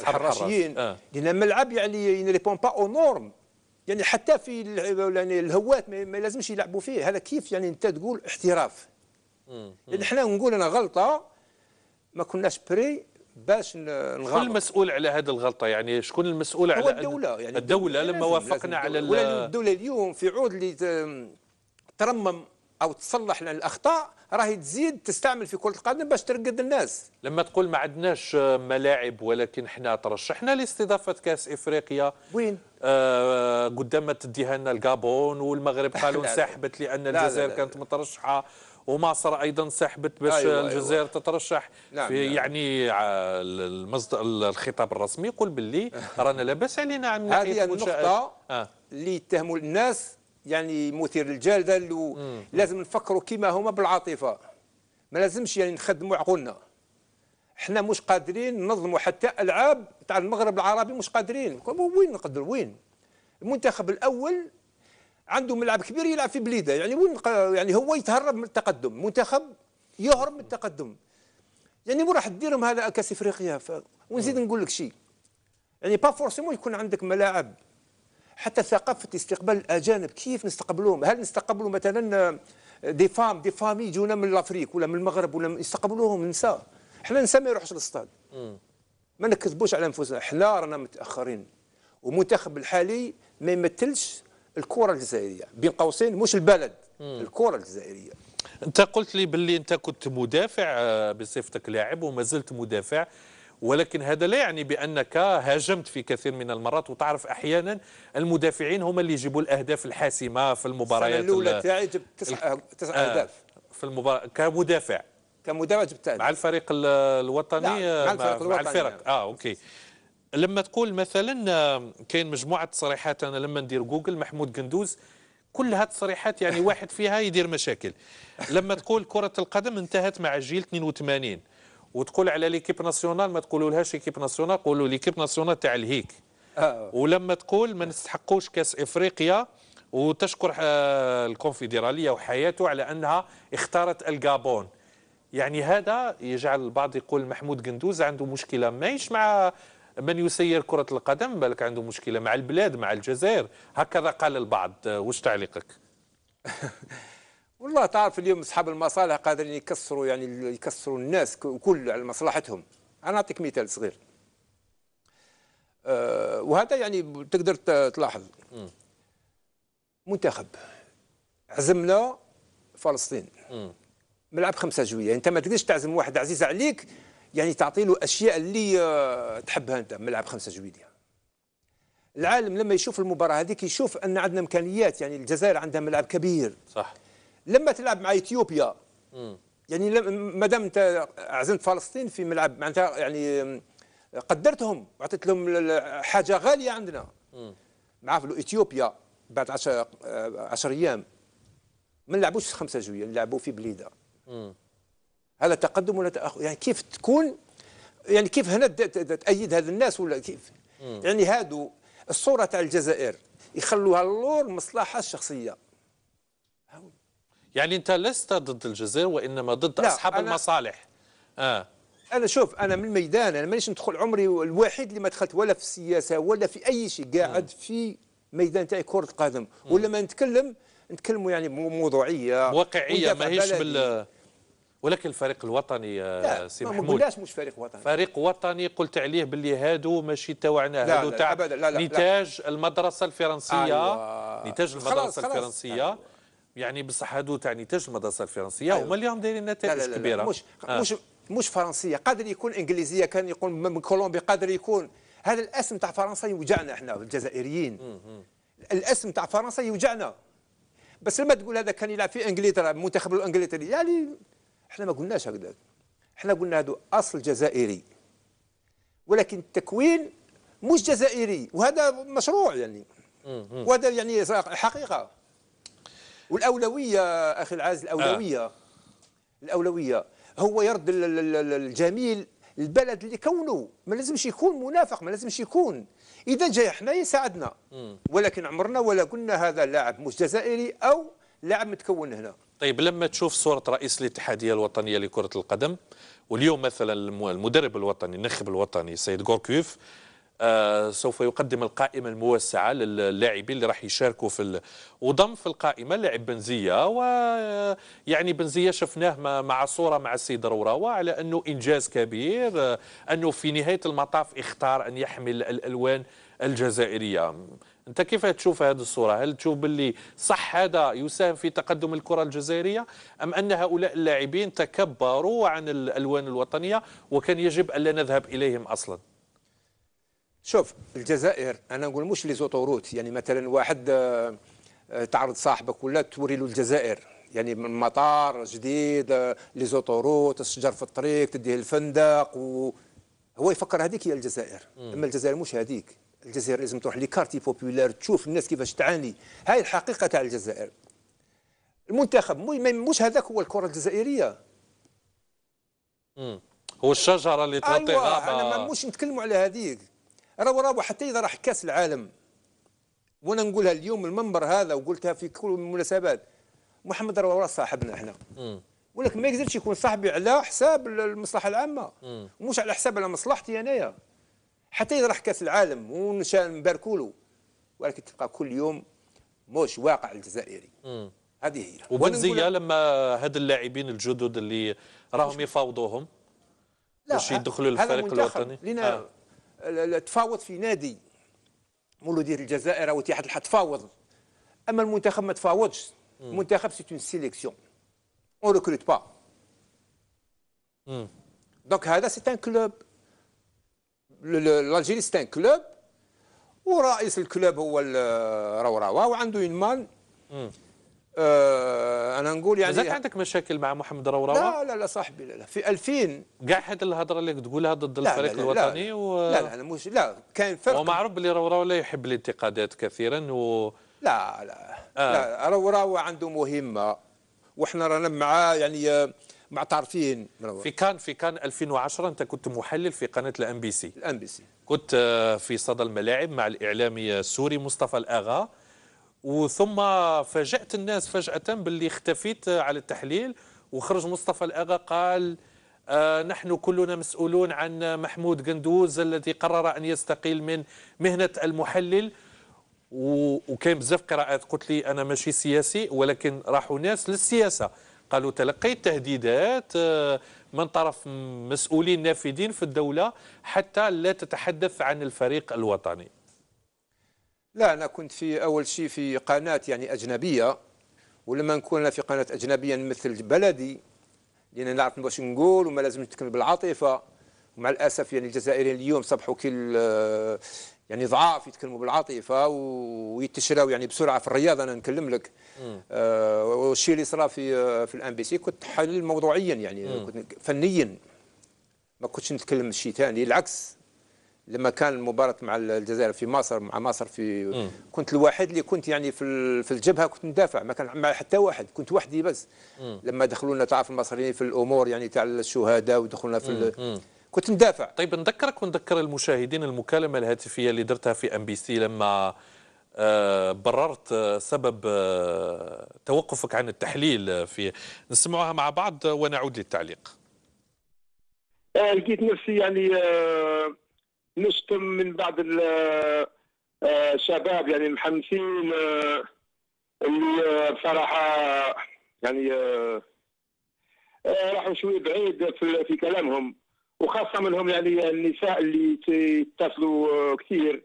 Speaker 3: الحراسيين لان الملعب يعني بون با او نورم يعني حتى في يعني الهوات ما لازمش يلعبوا فيه هذا كيف يعني انت تقول احتراف يعني احنا نقول انا غلطه ما كناش بري باش نغلط شكون
Speaker 1: المسؤول على هذه الغلطه يعني شكون المسؤول على الدوله يعني الدوله لما وافقنا على الدوله
Speaker 3: اليوم في عود اللي ترمم او تصلح لنا الاخطاء راهي تزيد تستعمل في كره القدم باش ترقد الناس
Speaker 1: لما تقول ما عندناش آه، ملاعب ولكن احنا ترشحنا لاستضافه كاس افريقيا وين آه قدام تديها لنا الكابون والمغرب قالوا انسحبت لان الجزائر كانت مترشحه ومصر ايضا سحبت باش أيوة, أيوة. الجزائر أيوة. تترشح نعم في نعم. يعني المصدر الخطاب الرسمي يقول باللي رانا لاباس علينا من هذه النقطه آه. اللي آه.
Speaker 3: يتهموا الناس يعني مثير الجدل لازم نفكروا كيما هما بالعاطفه ما لازمش يعني نخدموا عقولنا احنا مش قادرين ننظموا حتى العاب تاع المغرب العربي مش قادرين وين نقدر وين المنتخب الاول عنده ملعب كبير يلعب في بليده يعني وين يعني هو يتهرب من التقدم منتخب يهرب من التقدم يعني مو راح ديرهم هذا كاس افريقيا ونزيد نقول لك شيء يعني با فورسيمون يكون عندك ملاعب حتى ثقافه استقبال الاجانب كيف نستقبلوهم هل نستقبلوا مثلا دي فام دي فامي يجونا من الافريق ولا من المغرب ولا يستقبلوهم نساء حنا نساء ما يروحش للصطاد ما نكذبوش على انفسنا حنا رانا متاخرين ومنتخب الحالي ما يمثلش الكره
Speaker 1: الجزائريه بين قوسين مش البلد مم. الكره الجزائريه انت قلت لي باللي انت كنت مدافع آه، بصفتك لاعب وما زلت مدافع ولكن هذا لا يعني بأنك هاجمت في كثير من المرات وتعرف أحيانا المدافعين هم اللي يجيبوا الأهداف الحاسمة في المباريات السنة الأولى تاعي جبت تسع
Speaker 3: آه، تسع أهداف
Speaker 1: في المباراة كمدافع
Speaker 3: كمدافع جبت مع
Speaker 1: الفريق الوطني نعم، مع الفريق الوطني مع الفرق نعم. اه اوكي لما تقول مثلا آه، كاين مجموعه تصريحات انا لما ندير جوجل محمود قندوز كلها تصريحات يعني واحد فيها يدير مشاكل لما تقول كره القدم انتهت مع جيل 82 وتقول على ليكيب ناسيونال ما تقولولهاش ليكيب ناسيونال قولوا ليكيب ناسيونال تاع الهيك آه. ولما تقول ما نستحقوش كاس افريقيا وتشكر آه، الكونفدراليه وحياته على انها اختارت الجابون يعني هذا يجعل البعض يقول محمود قندوز عنده مشكله ماهيش مع من يسير كرة القدم بالك عنده مشكلة مع البلاد مع الجزائر هكذا قال البعض آه، واش تعليقك
Speaker 3: والله تعرف اليوم اصحاب المصالح قادرين يكسروا يعني يكسروا الناس كل على مصلحتهم انا اعطيك مثال صغير آه، وهذا يعني تقدر تلاحظ منتخب عزمنا فلسطين ملعب خمسة جوية انت ما تقدرش تعزم واحد عزيز عليك يعني تعطي له اشياء اللي آه، تحبها انت ملعب خمسة جوية العالم لما يشوف المباراة هذيك يشوف ان عندنا امكانيات يعني الجزائر عندها ملعب كبير صح لما تلعب مع اثيوبيا يعني ما دام انت عزمت فلسطين في ملعب معناتها يعني آه، قدرتهم وعطيت لهم حاجه غاليه عندنا مع اثيوبيا بعد 10 10 آه، ايام ما نلعبوش 5 جوية نلعبوا في بليده هذا تقدم ولا تاخر يعني كيف تكون يعني كيف هنا تأيد هذا الناس ولا كيف يعني هادو الصوره تاع الجزائر يخلوها اللور مصلحه الشخصيه
Speaker 1: يعني أنت لست ضد الجزائر وإنما ضد أصحاب المصالح آه.
Speaker 3: انا شوف انا من الميدان انا مانيش ندخل عمري الوحيد اللي ما دخلت ولا في السياسه ولا في اي شيء قاعد في ميدان تاعي كره القدم ولما نتكلم نتكلموا يعني بموضوعيه واقعيه ماهيش بال
Speaker 1: ولكن الفريق الوطني سي محمود لا ما قلناش
Speaker 3: مش فريق وطني
Speaker 1: فريق وطني قلت عليه باللي هادو ماشي تاعنا هادو تاع نتاج المدرسه الفرنسيه أيوة. نتاج المدرسه خلاص الفرنسيه خلاص. أيوة. يعني بصح هادو تعنيتاش المدرسه الفرنسيه هما أيوه. هما اليوم
Speaker 3: دايرين نتائج لا لا لا كبيره مش آه. مش مش فرنسيه قادر يكون انجليزيه كان يقول من كولومبيا قادر يكون هذا الاسم تاع فرنسا يوجعنا احنا الجزائريين الاسم تاع فرنسا يوجعنا بس لما تقول هذا كان يلعب في انجلترا المنتخب الانجليزي يعني احنا ما قلناش هكذا احنا قلنا هذا اصل جزائري ولكن التكوين مش جزائري وهذا مشروع يعني وهذا يعني حقيقه والاولويه اخي العاز الاولويه آه. الاولويه هو يرد الجميل البلد اللي كونه ما لازمش يكون منافق ما لازمش يكون اذا جاي احنا يساعدنا ولكن عمرنا ولا قلنا هذا لاعب مش جزائري او لاعب متكون هنا
Speaker 1: طيب لما تشوف صوره رئيس الاتحاديه الوطنيه لكره القدم واليوم مثلا المدرب الوطني النخب الوطني سيد غوركيوف آه، سوف يقدم القائمة الموسعة للاعبين اللي راح يشاركوا في ال... وضم في القائمة لاعب بنزية ويعني آه، بنزية شفناه مع صورة مع السيد روراوة على أنه إنجاز كبير آه، أنه في نهاية المطاف اختار أن يحمل الألوان الجزائرية انت كيف تشوف هذه الصوره هل تشوف باللي صح هذا يساهم في تقدم الكره الجزائريه ام ان هؤلاء اللاعبين تكبروا عن الالوان الوطنيه وكان يجب الا نذهب اليهم اصلا
Speaker 3: شوف الجزائر انا نقول مش لي زوتوروت يعني مثلا واحد آه، آه، تعرض صاحبك ولا توري له الجزائر يعني من مطار جديد آه، لي زوتوروت الشجر في الطريق تديه الفندق و هو يفكر هذيك هي الجزائر اما الجزائر مش هذيك الجزائر لازم تروح لي كارتي بوبولار تشوف الناس كيفاش تعاني هاي الحقيقه تاع الجزائر المنتخب مش هذاك هو الكره الجزائريه
Speaker 1: مم. هو الشجره اللي تغطي أيوة. انا ما
Speaker 3: مش نتكلموا على هذيك راهو راهو حتى اذا راح كاس العالم وانا نقولها اليوم المنبر هذا وقلتها في كل المناسبات محمد راهو صاحبنا احنا ولكن ما يقدرش يكون صاحبي على حساب المصلحه العامه ومش على حساب على مصلحتي انايا حتى اذا راح كاس العالم ونباركوا له ولكن تبقى كل يوم مش واقع الجزائري هذه هي وبنزيه
Speaker 1: لما هاد اللاعبين الجدد اللي راهم يفاوضوهم باش يدخلوا للفريق الوطني لنا آه.
Speaker 3: تفاوض في نادي مولودية الجزائر او اتحاد تفاوض اما المنتخب ما تفاوضش المنتخب سي اون سيليكسيون اون ريكروت با دونك هذا سي ان كلوب لالجيري سي ان كلوب ورئيس الكلوب هو الروروا وعنده
Speaker 1: اون مان آه انا نقول يعني زاد عندك مشاكل مع محمد روراوه؟
Speaker 3: لا لا لا صاحبي لا لا
Speaker 1: في 2000 كاع هذه الهضره اللي تقولها ضد لا الفريق لا لا الوطني لا و... لا لا انا مش لا كان فرق ومعروف بلي روراوه لا يحب الانتقادات كثيرا و لا
Speaker 3: لا آه. لا روراوه عنده مهمه وحنا رانا معاه يعني آه، معترفين في
Speaker 1: كان في كان 2010 انت كنت محلل في قناه الام بي سي الام بي سي كنت آه، في صدى الملاعب مع الاعلامي السوري مصطفى الاغا وثم فاجأت الناس فجأة باللي اختفيت على التحليل وخرج مصطفى الأغا قال آه، نحن كلنا مسؤولون عن محمود قندوز الذي قرر أن يستقيل من مهنة المحلل وكان بزاف قراءات قلت لي أنا ماشي سياسي ولكن راحوا ناس للسياسة قالوا تلقيت تهديدات آه، من طرف مسؤولين نافذين في الدولة حتى لا تتحدث عن الفريق الوطني
Speaker 3: لا أنا كنت في أول شيء في قناة يعني أجنبية ولما نكون في قناة أجنبية نمثل بلدي لأن نعرف واش نقول وما لازم نتكلم بالعاطفة ومع الأسف يعني الجزائريين اليوم صبحوا كل آه، يعني ضعاف يتكلموا بالعاطفه ويتشراو يعني بسرعه في الرياضه انا نكلم لك آه والشيء اللي صرا في آه، في الام بي سي كنت حلل موضوعيا يعني كنت فنيا ما كنتش نتكلم شيء ثاني العكس لما كان المباراة مع الجزائر في مصر مع مصر في م. كنت الوحيد اللي كنت يعني في في الجبهة كنت ندافع ما كان مع حتى واحد كنت وحدي بس م. لما دخلوا لنا تعرف المصريين في الأمور يعني تاع الشهداء ودخلنا في ال...
Speaker 1: كنت ندافع طيب نذكرك ونذكر المشاهدين المكالمة الهاتفية اللي درتها في ام بي سي لما آه، بررت آه، سبب آه، توقفك عن التحليل في نسمعها مع بعض ونعود للتعليق
Speaker 4: لقيت نفسي يعني نشتم من بعض الشباب آه، يعني المحمسين آه، اللي بصراحه آه، يعني راحوا شوي بعيد في كلامهم وخاصه منهم يعني النساء اللي يتصلوا كثير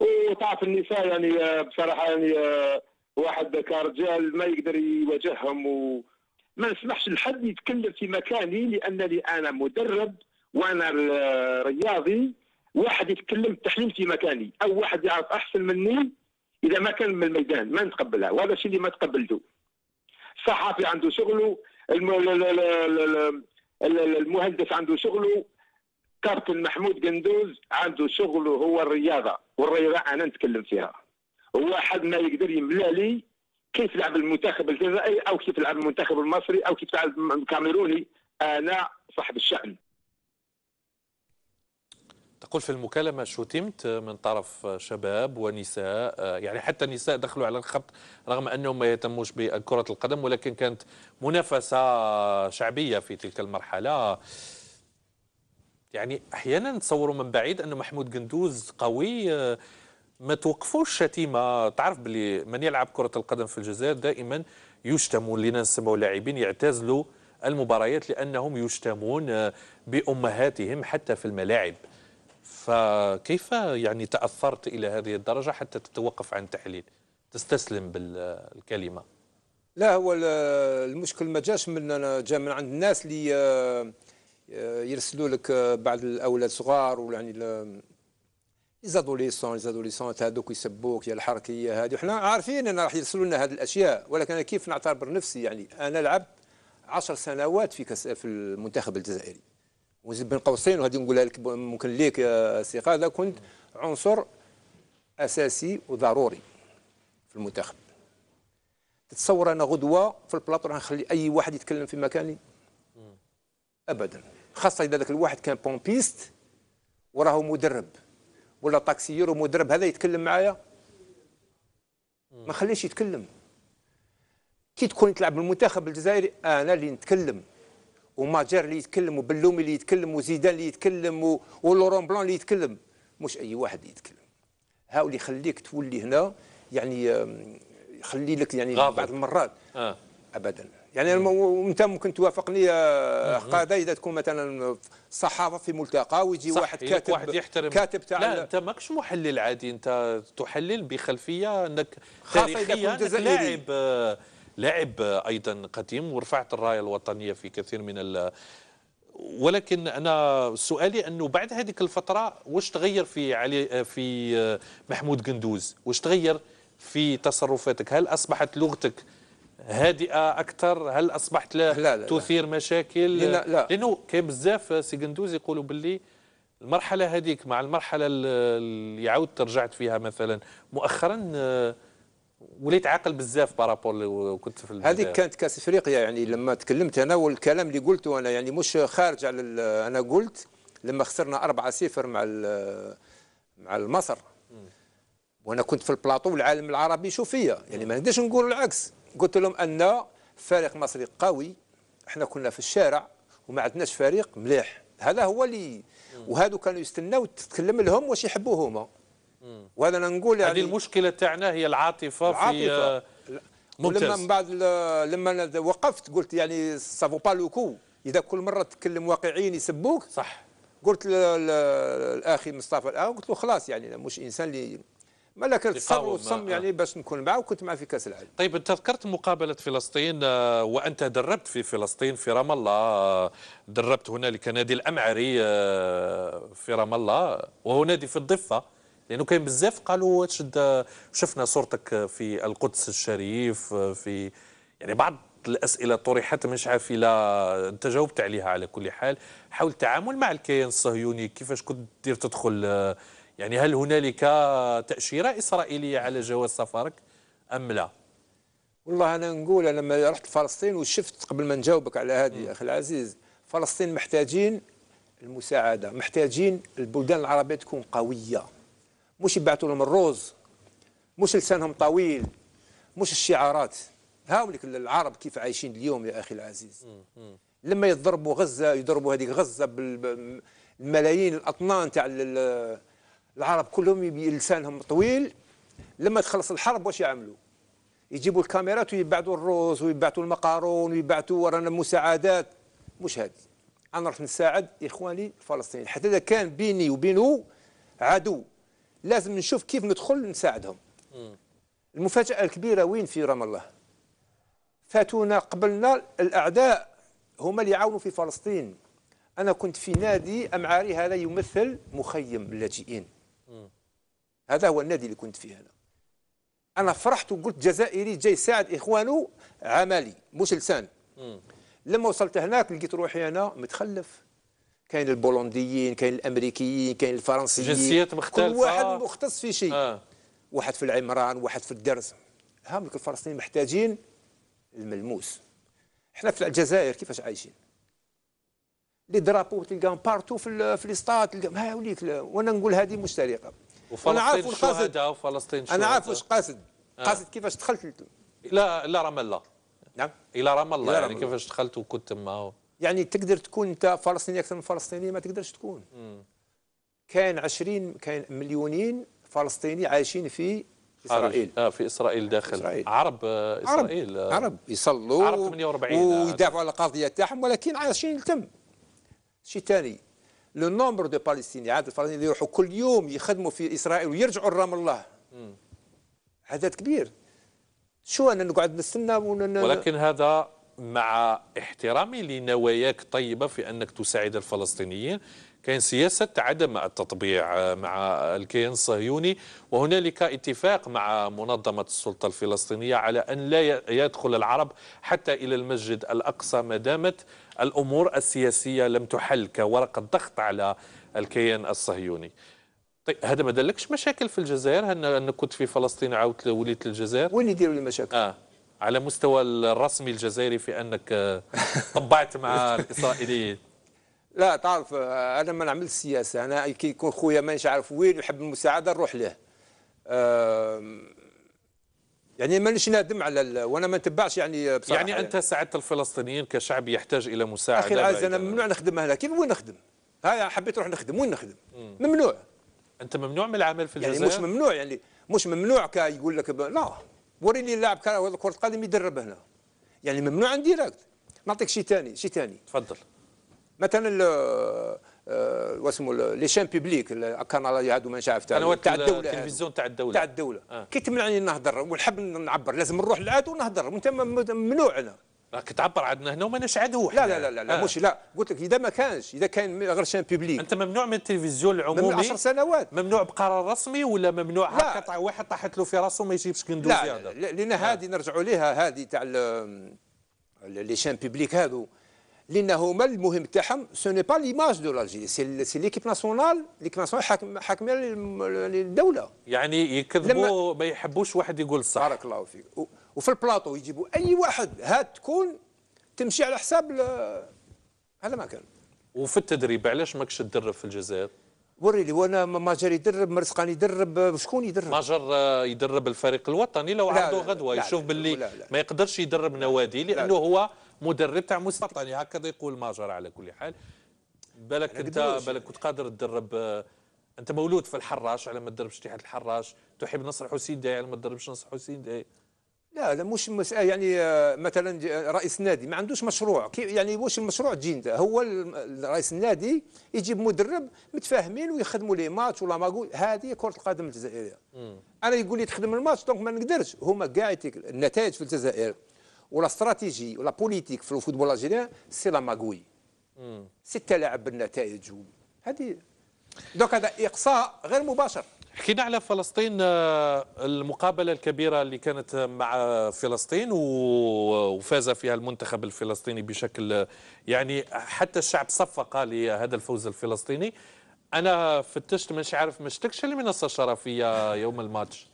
Speaker 4: وتعرف النساء يعني بصراحه يعني واحد كرجال ما يقدر يواجههم وما نسمحش لحد يتكلم في مكاني لانني انا مدرب وانا رياضي واحد يتكلم التحليل في مكاني او واحد يعرف احسن مني اذا ما كان من الميدان ما نتقبلها وهذا الشيء اللي ما تقبلته الصحفي عنده شغله المهندس عنده شغله كابتن محمود قندوز عنده شغله هو الرياضه والرياضه انا نتكلم فيها واحد ما يقدر يملا لي كيف يلعب المنتخب الجزائري او كيف يلعب المنتخب المصري او كيف يلعب الكاميروني انا صاحب الشان
Speaker 1: تقول في المكالمة شتمت من طرف شباب ونساء يعني حتى النساء دخلوا على الخط رغم أنهم ما يهتموش بكرة القدم ولكن كانت منافسة شعبية في تلك المرحلة يعني أحيانا تصوروا من بعيد أن محمود قندوز قوي ما توقفوش شتيمة تعرف بلي من يلعب كرة القدم في الجزائر دائما يشتمون لنا نسمعوا لاعبين يعتزلوا المباريات لأنهم يشتمون بأمهاتهم حتى في الملاعب فكيف يعني تأثرت إلى هذه الدرجة حتى تتوقف عن التحليل تستسلم بالكلمة
Speaker 3: لا هو المشكل ما جاش من أنا جا من عند الناس اللي آه، آه، يرسلوا لك آه، بعض الأولاد صغار ولا يعني ليزادوليسون ليزادوليسون هذوك يسبوك يا الحركيه هذه وحنا عارفين ان راح يرسلوا لنا هذه الاشياء ولكن انا كيف نعتبر نفسي يعني انا لعبت 10 سنوات في كاس في المنتخب الجزائري ونزيد بين قوسين وهذه نقولها لك ممكن ليك سي آه، هذا كنت عنصر اساسي وضروري في المنتخب تتصور انا غدوه في البلاطو راح نخلي اي واحد يتكلم في مكاني ابدا خاصه اذا ذاك الواحد كان بومبيست وراه مدرب ولا طاكسيير ومدرب هذا يتكلم معايا ما نخليهش يتكلم كي تكون تلعب بالمنتخب الجزائري انا اللي نتكلم وماجر اللي يتكلم وبلومي اللي يتكلم وزيدان اللي يتكلم ولورون بلان اللي يتكلم مش اي واحد يتكلم هاو اللي يخليك تولي هنا يعني يخلي لك يعني غابل. بعض المرات آه. ابدا يعني انت ممكن توافقني قاده اذا تكون مثلا صحافه في ملتقى ويجي واحد كاتب واحد يحترم
Speaker 1: كاتب تاع لا انت ماكش محلل عادي انت تحلل بخلفيه انك تاريخيا لاعب آه، لاعب ايضا قديم ورفعت الرايه الوطنيه في كثير من ال ولكن انا سؤالي انه بعد هذيك الفتره واش تغير في علي في محمود قندوز واش تغير في تصرفاتك هل اصبحت لغتك هادئه اكثر هل اصبحت لا, لا, لا تثير لا. مشاكل لا لا لانه كاين بزاف سي قندوز يقولوا باللي المرحله هذيك مع المرحله اللي عاودت رجعت فيها مثلا مؤخرا وليت عاقل بزاف بارابور اللي كنت في البداية. هذه كانت
Speaker 3: كاس افريقيا يعني لما تكلمت انا والكلام اللي قلته انا يعني مش خارج على انا قلت لما خسرنا 4-0 مع مع مصر وانا كنت في البلاطو والعالم العربي يشوف فيا يعني ما نقدرش نقول العكس قلت لهم ان فريق مصري قوي احنا كنا في الشارع وما عندناش فريق مليح هذا هو اللي وهذو كانوا يستناو تتكلم لهم واش يحبوا هما وهذا أنا نقول يعني هذه
Speaker 1: المشكلة تاعنا هي العاطفة, العاطفة في
Speaker 3: آه، ممتاز لما من بعد لما وقفت قلت يعني سافو با لو كو إذا كل مرة تكلم واقعيين يسبوك صح قلت للاخي مصطفى الآن قلت له خلاص يعني مش إنسان اللي ما لك الصبر والصم آه. يعني باش نكون معه وكنت معه في كاس العالم
Speaker 1: طيب انت ذكرت مقابله فلسطين آه، وانت دربت في فلسطين في رام الله دربت هنالك نادي الامعري في رام الله وهو نادي في الضفه لانه كان بزاف قالوا تشد شفنا صورتك في القدس الشريف في يعني بعض الاسئله طرحت مش لا انت جاوبت عليها على كل حال حول التعامل مع الكيان الصهيوني كيفاش كنت دير تدخل يعني هل هنالك تاشيره اسرائيليه على جواز سفرك ام لا؟
Speaker 3: والله انا نقول انا لما رحت لفلسطين وشفت قبل ما نجاوبك على هذه يا اخي العزيز فلسطين محتاجين المساعده محتاجين البلدان العربيه تكون قويه مش يبعثوا لهم الروز مش لسانهم طويل مش الشعارات هاوليك العرب كيف عايشين اليوم يا أخي العزيز لما يضربوا غزة يضربوا هذيك غزة بالملايين الأطنان تاع العرب كلهم لسانهم طويل لما تخلص الحرب واش يعملوا يجيبوا الكاميرات ويبعثوا الروز ويبعثوا المقارون ويبعثوا ورانا مساعدات مش هذه انا رح نساعد اخواني الفلسطينيين حتى اذا كان بيني وبينه عدو لازم نشوف كيف ندخل نساعدهم المفاجأة الكبيرة وين في رام الله فاتونا قبلنا الأعداء هما اللي يعاونوا في فلسطين أنا كنت في نادي أمعاري هذا يمثل مخيم اللاجئين هذا هو النادي اللي كنت فيه أنا أنا فرحت وقلت جزائري جاي يساعد إخوانه عملي مش لسان لما وصلت هناك لقيت روحي أنا متخلف كاين البولنديين كاين الامريكيين كاين الفرنسيين جنسيات مختلفه كل واحد مختص في شيء آه. واحد في العمران واحد في الدرس هم الفلسطينيين محتاجين الملموس احنا في الجزائر كيفاش عايشين لي درابو تلقاهم بارتو في في ها وليك وانا نقول هذه مشتركه
Speaker 1: طريقه انا عارف واش قاصد وفلسطين انا عارف واش قاصد آه. قاصد
Speaker 3: كيفاش دخلت
Speaker 1: لا الى رام الله نعم الى رام الله يعني كيفاش دخلت وكنت تما
Speaker 3: يعني تقدر تكون انت فلسطيني اكثر من فلسطيني ما تقدرش تكون مم. كان 20 كان مليونين فلسطيني عايشين في
Speaker 1: اسرائيل اه في اسرائيل داخل إسرائيل. عرب آه، اسرائيل عرب, آه. عرب يصلوا عرب 48 ويدافعوا
Speaker 3: على القضيه تاعهم ولكن عايشين تم شيء ثاني لو نومبر دو فلسطيني عاد الفلسطينيين اللي يروحوا كل يوم يخدموا في اسرائيل ويرجعوا لرام الله عدد كبير شو انا نقعد نستنى ولكن
Speaker 1: هذا مع احترامي لنواياك طيبة في أنك تساعد الفلسطينيين كان سياسة عدم التطبيع مع الكيان الصهيوني وهنالك اتفاق مع منظمة السلطة الفلسطينية على أن لا يدخل العرب حتى إلى المسجد الأقصى ما دامت الأمور السياسية لم تحل كورقة ضغط على الكيان الصهيوني طيب هذا ما دلكش مشاكل في الجزائر أن كنت في فلسطين عاودت وليت الجزائر وين يديروا لي مشاكل آه. على مستوى الرسمي الجزائري في انك آه، طبعت مع الاسرائيليين
Speaker 3: لا تعرف آه، انا ما نعمل السياسه انا كي يكون خويا مانيش عارف وين يحب المساعده نروح له آه، يعني مانيش نادم على وانا ما نتبعش يعني بصراحه يعني انت
Speaker 1: ساعدت الفلسطينيين كشعب يحتاج الى مساعده اخي العزيز انا
Speaker 3: ممنوع نخدم هنا كيف وين نخدم؟ هاي حبيت نروح نخدم وين نخدم؟ ممنوع انت ممنوع من العمل في يعني الجزائر؟ يعني مش ممنوع يعني مش ممنوع كيقول لك لا وريني اللاعب كره كره قدم يدرب هنا يعني ممنوع عن ديريكت نعطيك شيء ثاني شيء ثاني تفضل مثلا آه، واسمو لي شان بيبليك على هادو ما شاف تاع تاع الدوله التلفزيون تاع الدوله تاع الدوله آه. كي تمنعني نهضر ونحب نعبر لازم نروح لعاد ونهضر وانت ممنوع انا راك تعبر عندنا هنا وما نسعدوش لا لا لا لا آه. مش
Speaker 1: لا قلت لك اذا ما كانش اذا كان غير شان بيبليك انت ممنوع من التلفزيون العمومي من 10 سنوات ممنوع بقرار رسمي ولا ممنوع لا. هكا واحد طاحت له في راسه ما يجيبش كندوز لا, لا, لا لان آه.
Speaker 3: هذه نرجعوا ليها هذه تاع لي شان بيبليك هذو لان هما المهم تاعهم سو ني با ليماج دو لالجيري سي سي ليكيب ناسيونال ليكيب ناسيونال حاكمه للدوله
Speaker 1: يعني يكذبوا ما يحبوش
Speaker 3: واحد يقول الصح بارك الله فيك وفي البلاطو يجيبوا اي واحد هات تكون تمشي على حساب هذا ما كان
Speaker 1: وفي التدريب علاش ماكش تدرب في الجزائر؟ وري لي وانا ماجر
Speaker 3: يدرب مرزقاني يدرب شكون يدرب؟
Speaker 1: ماجر يدرب الفريق الوطني لو عنده غدوه لا يشوف باللي ما يقدرش يدرب نوادي لانه هو مدرب تاع مستوى وطني هكذا يقول ماجر على كل حال بالك انت بالك كنت قادر تدرب انت مولود في الحراش على ما تدربش اتحاد الحراش تحب نصر حسين داي على ما تدربش نصر حسين داي
Speaker 3: لا هذا مش مسألة يعني آه، مثلا آه، رئيس نادي ما عندوش مشروع يعني واش المشروع جيندا هو رئيس النادي يجيب مدرب متفاهمين ويخدموا لي ماتش ولا ما هذه كره القدم الجزائريه انا يقول لي تخدم الماتش دونك ما نقدرش هما كاع النتائج في الجزائر ولا استراتيجي ولا بوليتيك في الفوتبول الجزائري سي لا ماغوي سي التلاعب بالنتائج هذه دونك هذا اقصاء غير مباشر
Speaker 1: حكينا على فلسطين آه، المقابلة الكبيرة اللي كانت مع فلسطين وفاز فيها المنتخب الفلسطيني بشكل يعني حتى الشعب صفق لهذا الفوز الفلسطيني أنا فتشت مش عارف ما شتكش اللي الشرفية يوم الماتش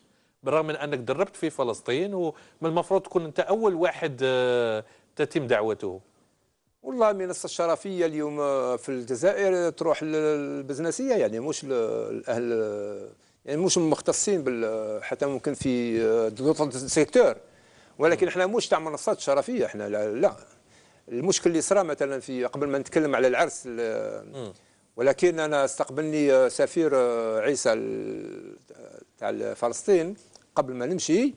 Speaker 1: بالرغم من أنك دربت في فلسطين ومن المفروض تكون أنت أول واحد آه، تتم دعوته
Speaker 3: والله منصة الشرفية اليوم آه، في الجزائر تروح للبزنسية يعني مش الأهل يعني مش مختصين بال حتى ممكن في آه، سيكتور ولكن احنا مش تاع منصات شرفيه احنا لا, لا المشكل اللي صرا مثلا في قبل ما نتكلم على العرس ولكن انا استقبلني آه، سفير آه، عيسى تاع فلسطين قبل ما نمشي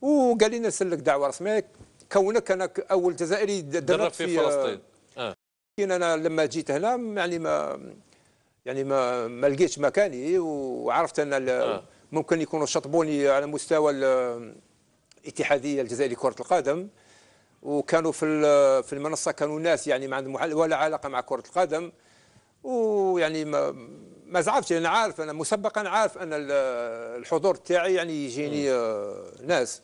Speaker 3: وقال لي لك دعوه رسميه كونك انا اول جزائري درب في, في فلسطين آه. انا لما جيت هنا يعني ما يعني ما ما لقيتش مكاني وعرفت ان آه. ممكن يكونوا شطبوني على مستوى الاتحاديه الجزائريه لكره القدم وكانوا في في المنصه كانوا ناس يعني ما عندهم ولا علاقه مع كره القدم ويعني ما ما زعفتش انا عارف انا مسبقا عارف ان الحضور تاعي يعني يجيني آه، ناس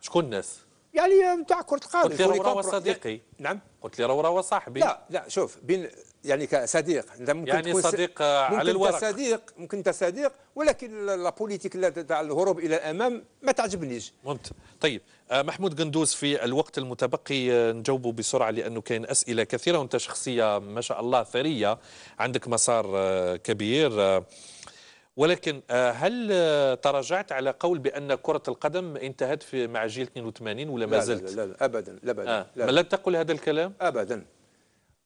Speaker 3: شكون ناس؟ يعني نتاع كره القدم قلت لي رورا صديقي
Speaker 1: نعم قلت لي رورا صاحبي لا لا شوف بين يعني كصديق انت ممكن يعني تكون صديق على الورق ممكن
Speaker 3: صديق ممكن انت صديق ولكن لا بوليتيك تاع الهروب الى الامام ما تعجبنيش
Speaker 1: ممتاز طيب آه، محمود قندوز في الوقت المتبقي آه، نجاوبه بسرعه لانه كاين اسئله كثيره وانت شخصيه ما شاء الله ثريه عندك مسار آه، كبير ولكن هل تراجعت على قول بان كره القدم انتهت في مع جيل 82 ولا ما زلت؟ لا لا,
Speaker 3: لا, لا ابدا لا ابدا آه. لا, لا
Speaker 1: تقول هذا الكلام؟ ابدا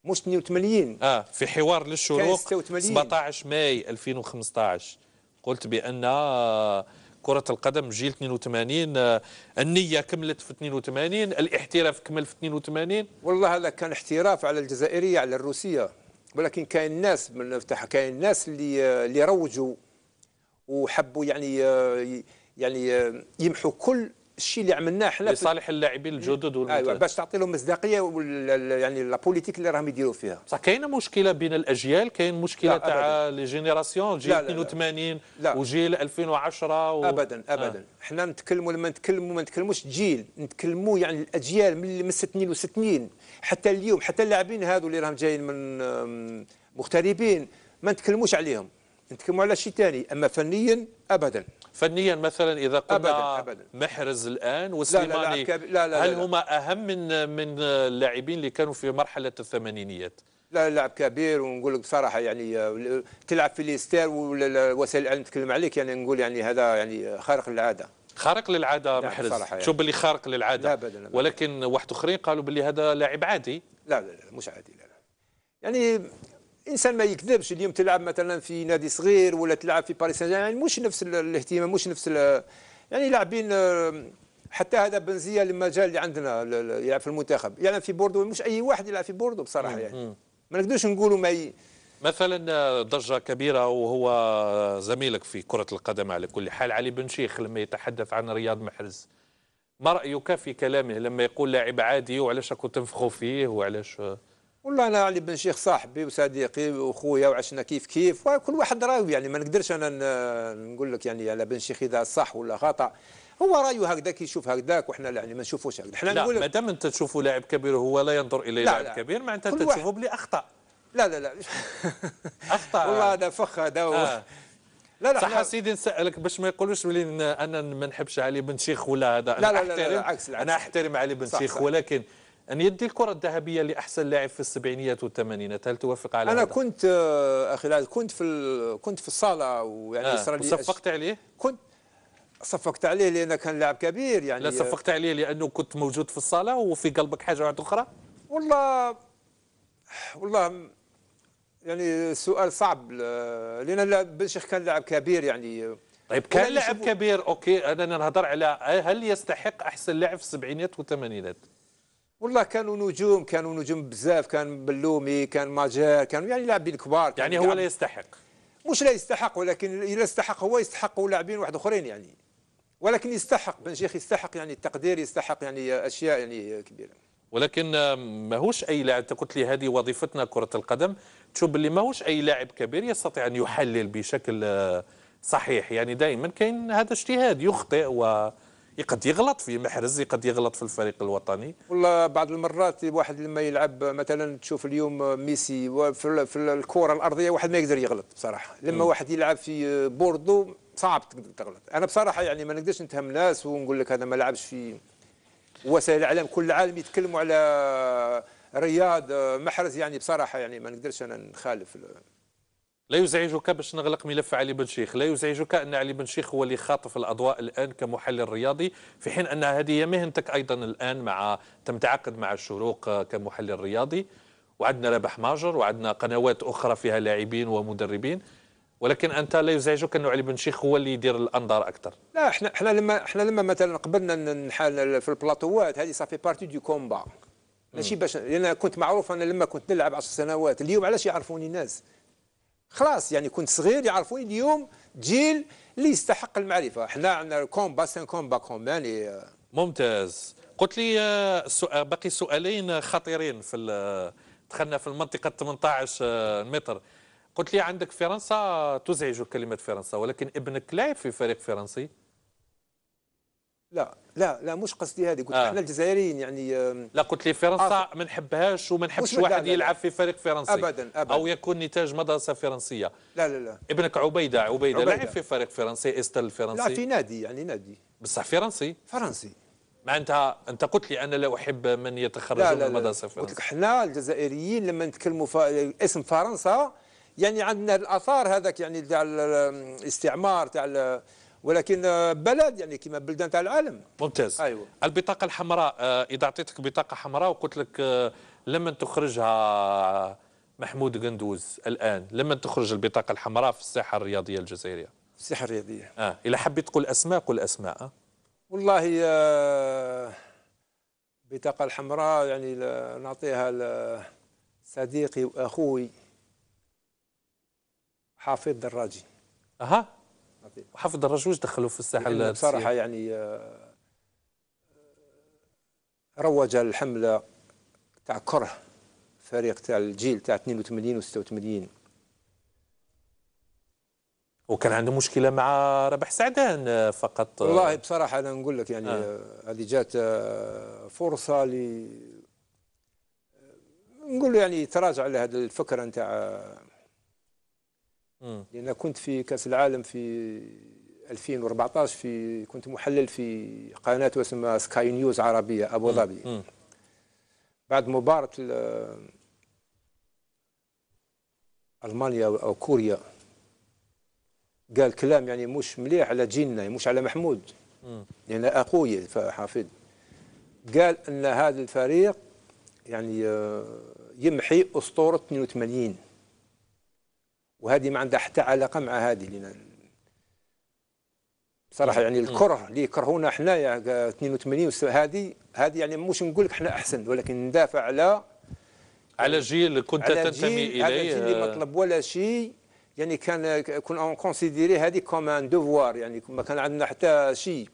Speaker 3: مش 82
Speaker 1: اه في حوار للشروق 17 ماي 2015 قلت بان كرة القدم جيل 82 آه، النية كملت في 82 الاحتراف كمل في 82
Speaker 3: والله هذا كان احتراف على الجزائرية على الروسية ولكن كاين الناس من كاين الناس اللي آه، اللي روجوا وحبوا يعني آه، يعني يمحوا كل الشيء اللي
Speaker 1: عملناه حنا لصالح اللاعبين الجدد والمنتج. ايوه باش
Speaker 3: تعطي لهم مصداقيه يعني لا بوليتيك اللي راهم
Speaker 1: يديروا فيها بصح كاينه مشكله بين الاجيال كاين مشكله تاع لي جينيراسيون جيل 82 وجيل 2010 و... ابدا آه. ابدا آه. حنا نتكلموا لما نتكلموا ما نتكلموش
Speaker 3: جيل نتكلموا يعني الاجيال من من 62 حتى اليوم حتى اللاعبين هذو اللي راهم جايين من مغتربين ما نتكلموش عليهم نتكلموا على شيء ثاني اما فنيا ابدا
Speaker 1: فنيا مثلا اذا قلنا أبداً أبداً. محرز الان والسليماني لا لا لا لا لا هل هما اهم من من اللاعبين اللي كانوا في مرحله الثمانينيات؟
Speaker 3: لا لاعب كبير ونقول لك بصراحه يعني آه، تلعب في ليستير ووسائل الاعلام تتكلم عليك يعني نقول يعني هذا يعني خارق للعاده
Speaker 1: خارق للعاده نعم، محرز يعني. شوف باللي خارق للعاده لا أبداً أبداً. ولكن واحد اخرين قالوا باللي هذا لاعب عادي لا لا لا مش عادي لا لا
Speaker 3: يعني انسان ما يكذبش اليوم تلعب مثلا في نادي صغير ولا تلعب في باريس سان يعني مش نفس الاهتمام مش نفس يعني لاعبين آه، حتى هذا بنزيه جاء اللي عندنا يلعب في المنتخب يلعب في بوردو مش اي واحد يلعب في بوردو بصراحه يعني ما نقدرش نقولوا ما ي...
Speaker 1: مثلا ضجة آه، كبيرة وهو زميلك في كرة القدم على كل حال علي بن شيخ لما يتحدث عن رياض محرز ما رأيك في كلامه لما يقول لاعب عادي وعلاش راكم تنفخوا فيه وعلاش آه،
Speaker 3: والله انا علي يعني بن شيخ صاحبي وصديقي وخويا وعشنا كيف كيف وكل واحد رايه يعني ما نقدرش انا نقول لك يعني على بن شيخ اذا صح ولا خطا هو رايه هكذا كيشوف هكذاك وحنا يعني ما نشوفوش هكذا احنا نقول ما
Speaker 1: دام انت تشوفه لاعب كبير وهو لا ينظر اليه لاعب لا كبير معناتها انت تشوفه
Speaker 3: بلي اخطا لا لا لا اخطا والله هذا فخ هذا آه.
Speaker 1: لا لا صح سيدي نسالك باش ما يقولوش بلي انا ما نحبش علي بن شيخ ولا هذا لا لا لا, لا, لا, لا لا, عكس انا احترم علي بن شيخ ولكن أن يدي الكرة الذهبية لأحسن لاعب في السبعينيات والثمانينات هل توافق على أنا هذا؟
Speaker 3: كنت آه، أخي العزيز كنت في كنت في الصالة ويعني آه صرالي صفقت
Speaker 1: عليه؟ كنت صفقت عليه لأنه كان لاعب كبير يعني لا صفقت عليه لأنه كنت موجود في الصالة وفي قلبك حاجة واحدة أخرى؟ والله
Speaker 3: والله يعني سؤال صعب لأن بن شيخ كان لاعب
Speaker 1: كبير يعني طيب كان لاعب كبير اوكي انا نهضر على هل يستحق احسن لاعب في السبعينات والثمانينات
Speaker 3: والله كانوا نجوم كانوا نجوم بزاف كان بلومي كان ماجر كانوا يعني لاعبين كبار كان يعني هو لا يستحق مش لا يستحق ولكن اذا استحق هو يستحق لاعبين واحد اخرين يعني ولكن يستحق بن شيخ يستحق يعني التقدير يستحق يعني اشياء يعني كبيره
Speaker 1: ولكن آه، ماهوش اي لاعب انت قلت لي هذه وظيفتنا كره القدم تشوف باللي ماهوش اي لاعب كبير يستطيع ان يحلل بشكل آه، صحيح يعني دائما كاين هذا اجتهاد يخطئ و يقد يغلط في محرز يقد يغلط في الفريق الوطني
Speaker 3: والله بعض المرات واحد لما يلعب مثلا تشوف اليوم ميسي في, في الكره الارضيه واحد ما يقدر يغلط بصراحه لما م. واحد يلعب في بوردو صعب تقدر تغلط انا بصراحه يعني ما نقدرش نتهم ناس ونقول لك هذا ما لعبش في وسائل الاعلام كل العالم يتكلموا على رياض محرز يعني بصراحه يعني ما نقدرش انا نخالف
Speaker 1: لا يزعجك باش نغلق ملف علي بن شيخ لا يزعجك أن علي بن شيخ هو اللي خاطف الأضواء الآن كمحلل رياضي في حين أن هذه هي مهنتك أيضا الآن مع تم تعاقد مع الشروق كمحلل رياضي وعندنا رابح ماجر وعندنا قنوات أخرى فيها لاعبين ومدربين ولكن انت لا يزعجك انه علي بن شيخ هو اللي يدير الانظار اكثر
Speaker 3: لا احنا احنا لما احنا لما مثلا قبلنا نحال في البلاطوات هذه صافي بارتي دو كومبا ماشي باش لان كنت معروف انا لما كنت نلعب 10 سنوات اليوم علاش يعرفوني الناس خلاص يعني كنت صغير يعرفوني اليوم جيل اللي يستحق المعرفه حنا عندنا كومبا سان كومبا يعني
Speaker 1: ممتاز قلت لي آه، سؤال آه، باقي سؤالين آه، خطيرين في دخلنا في المنطقه 18 متر قلت لي عندك فرنسا تزعج كلمه فرنسا ولكن ابنك لاعب في فريق فرنسي
Speaker 3: لا لا لا مش
Speaker 1: قصدي هذه قلت آه. احنا الجزائريين يعني لا قلت لي فرنسا آه. ما نحبهاش وما نحبش واحد يلعب في فريق فرنسي ابدا ابدا او يكون نتاج مدرسه فرنسيه لا لا لا ابنك عبيده عبيده, عبيدة. لعب في فريق فرنسي استل فرنسي لا في
Speaker 3: نادي يعني نادي
Speaker 1: بصح فرنسي فرنسي ما انت انت قلت لي انا لا احب من يتخرج من المدرسه الفرنسيه قلت لك
Speaker 3: احنا الجزائريين لما نتكلموا ف... اسم فرنسا يعني عندنا الاثار هذاك يعني تاع الاستعمار تاع ولكن آه، بلد يعني كما بلدان تاع العالم
Speaker 1: ممتاز أيوة. البطاقه الحمراء آه، اذا اعطيتك بطاقه حمراء وقلت لك آه، لما تخرجها محمود قندوز الان لما تخرج البطاقه الحمراء في الساحه الرياضيه الجزائريه الساحه الرياضيه اه اذا حبيت تقول اسماء قل اسماء أه؟
Speaker 3: والله البطاقه الحمراء يعني نعطيها لصديقي واخوي حفيظ دراجي
Speaker 1: اها وحافظ الرجوج دخلوا في الساحه بصراحه
Speaker 3: يعني آه، روج الحمله تاع كره فريق تاع الجيل تاع 82 و 86 وكان عنده
Speaker 1: مشكله مع ربح سعدان آه، فقط آه، والله
Speaker 3: بصراحه انا نقول لك يعني هذه آه. جات فرصه ل نقول يعني تراجع على هذه الفكره نتاع لان كنت في كاس العالم في 2014 في كنت محلل في قناه اسمها سكاي نيوز عربيه ابو ظبي بعد مباراه المانيا او كوريا قال كلام يعني مش مليح على جينا مش على محمود لان يعني اخوي حافظ قال ان هذا الفريق يعني آه، يمحي اسطوره 82 وهذه ما عندها حتى علاقه مع هذه لنا صراحه يعني الكره اللي يكرهونا حنايا 82 هذه هذه يعني مش نقول لك حنا احسن ولكن ندافع على
Speaker 1: على جيل كنت على تنتمي اليه على جيل اللي مطلب
Speaker 3: ولا شيء يعني كان كون اون كونسيديري هذه كوم ان دوفوار يعني ما كان عندنا حتى شيء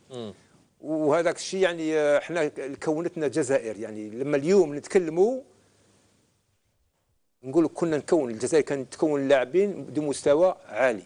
Speaker 3: وهذاك الشيء يعني احنا كونتنا جزائر يعني لما اليوم نتكلموا نقول كنا نكون الجزائر كانت تكون لاعبين بمستوى عالي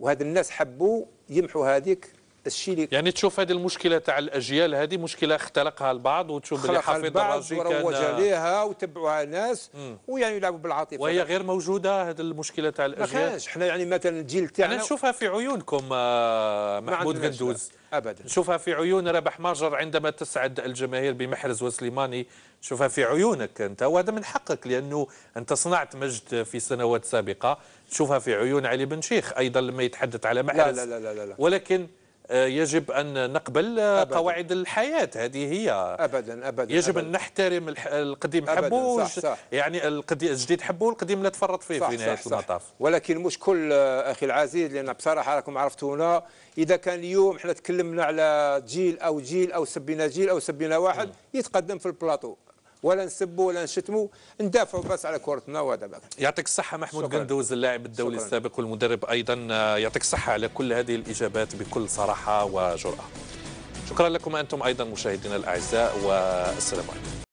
Speaker 3: وهذا
Speaker 1: الناس حبوا يمحوا هذيك الشيء اللي يعني تشوف هذه المشكله تاع الاجيال هذه مشكله اختلقها البعض وتشوف اللي حافظ الراسي وروج عليها
Speaker 3: وتبعوها ناس ويعني يلعبوا بالعاطفه وهي غير
Speaker 1: موجوده هذه المشكله تاع الاجيال ما كانش
Speaker 3: احنا يعني مثلا الجيل يعني تاعنا انا نشوفها
Speaker 1: في عيونكم آه، محمود غندوز ابدا نشوفها في عيون ربح ماجر عندما تسعد الجماهير بمحرز وسليماني شوفها في عيونك انت وهذا من حقك لانه انت صنعت مجد في سنوات سابقه تشوفها في عيون علي بن شيخ ايضا لما يتحدث على محرز لا لا لا لا لا. ولكن يجب أن نقبل أبداً. قواعد الحياة هذه هي أبدا أبدا يجب أبداً. أن نحترم القديم حبو صح صح يعني الجديد حبو والقديم لا تفرط فيه صح في نهاية صح المطاف صح
Speaker 3: ولكن كل آه، أخي العزيز لأن بصراحة راكم عرفتونا إذا كان اليوم احنا تكلمنا على جيل أو جيل أو سبينا جيل أو سبينا واحد م. يتقدم في البلاطو ولا نسبوا ولا نشتموا ندافعوا بس على كرتنا وهذا بقى
Speaker 1: يعطيك الصحة محمود شكرا. اللاعب الدولي شكرا. السابق والمدرب أيضا يعطيك الصحة على كل هذه الإجابات بكل صراحة وجرأة شكرا لكم أنتم أيضا مشاهدينا الأعزاء والسلام عليكم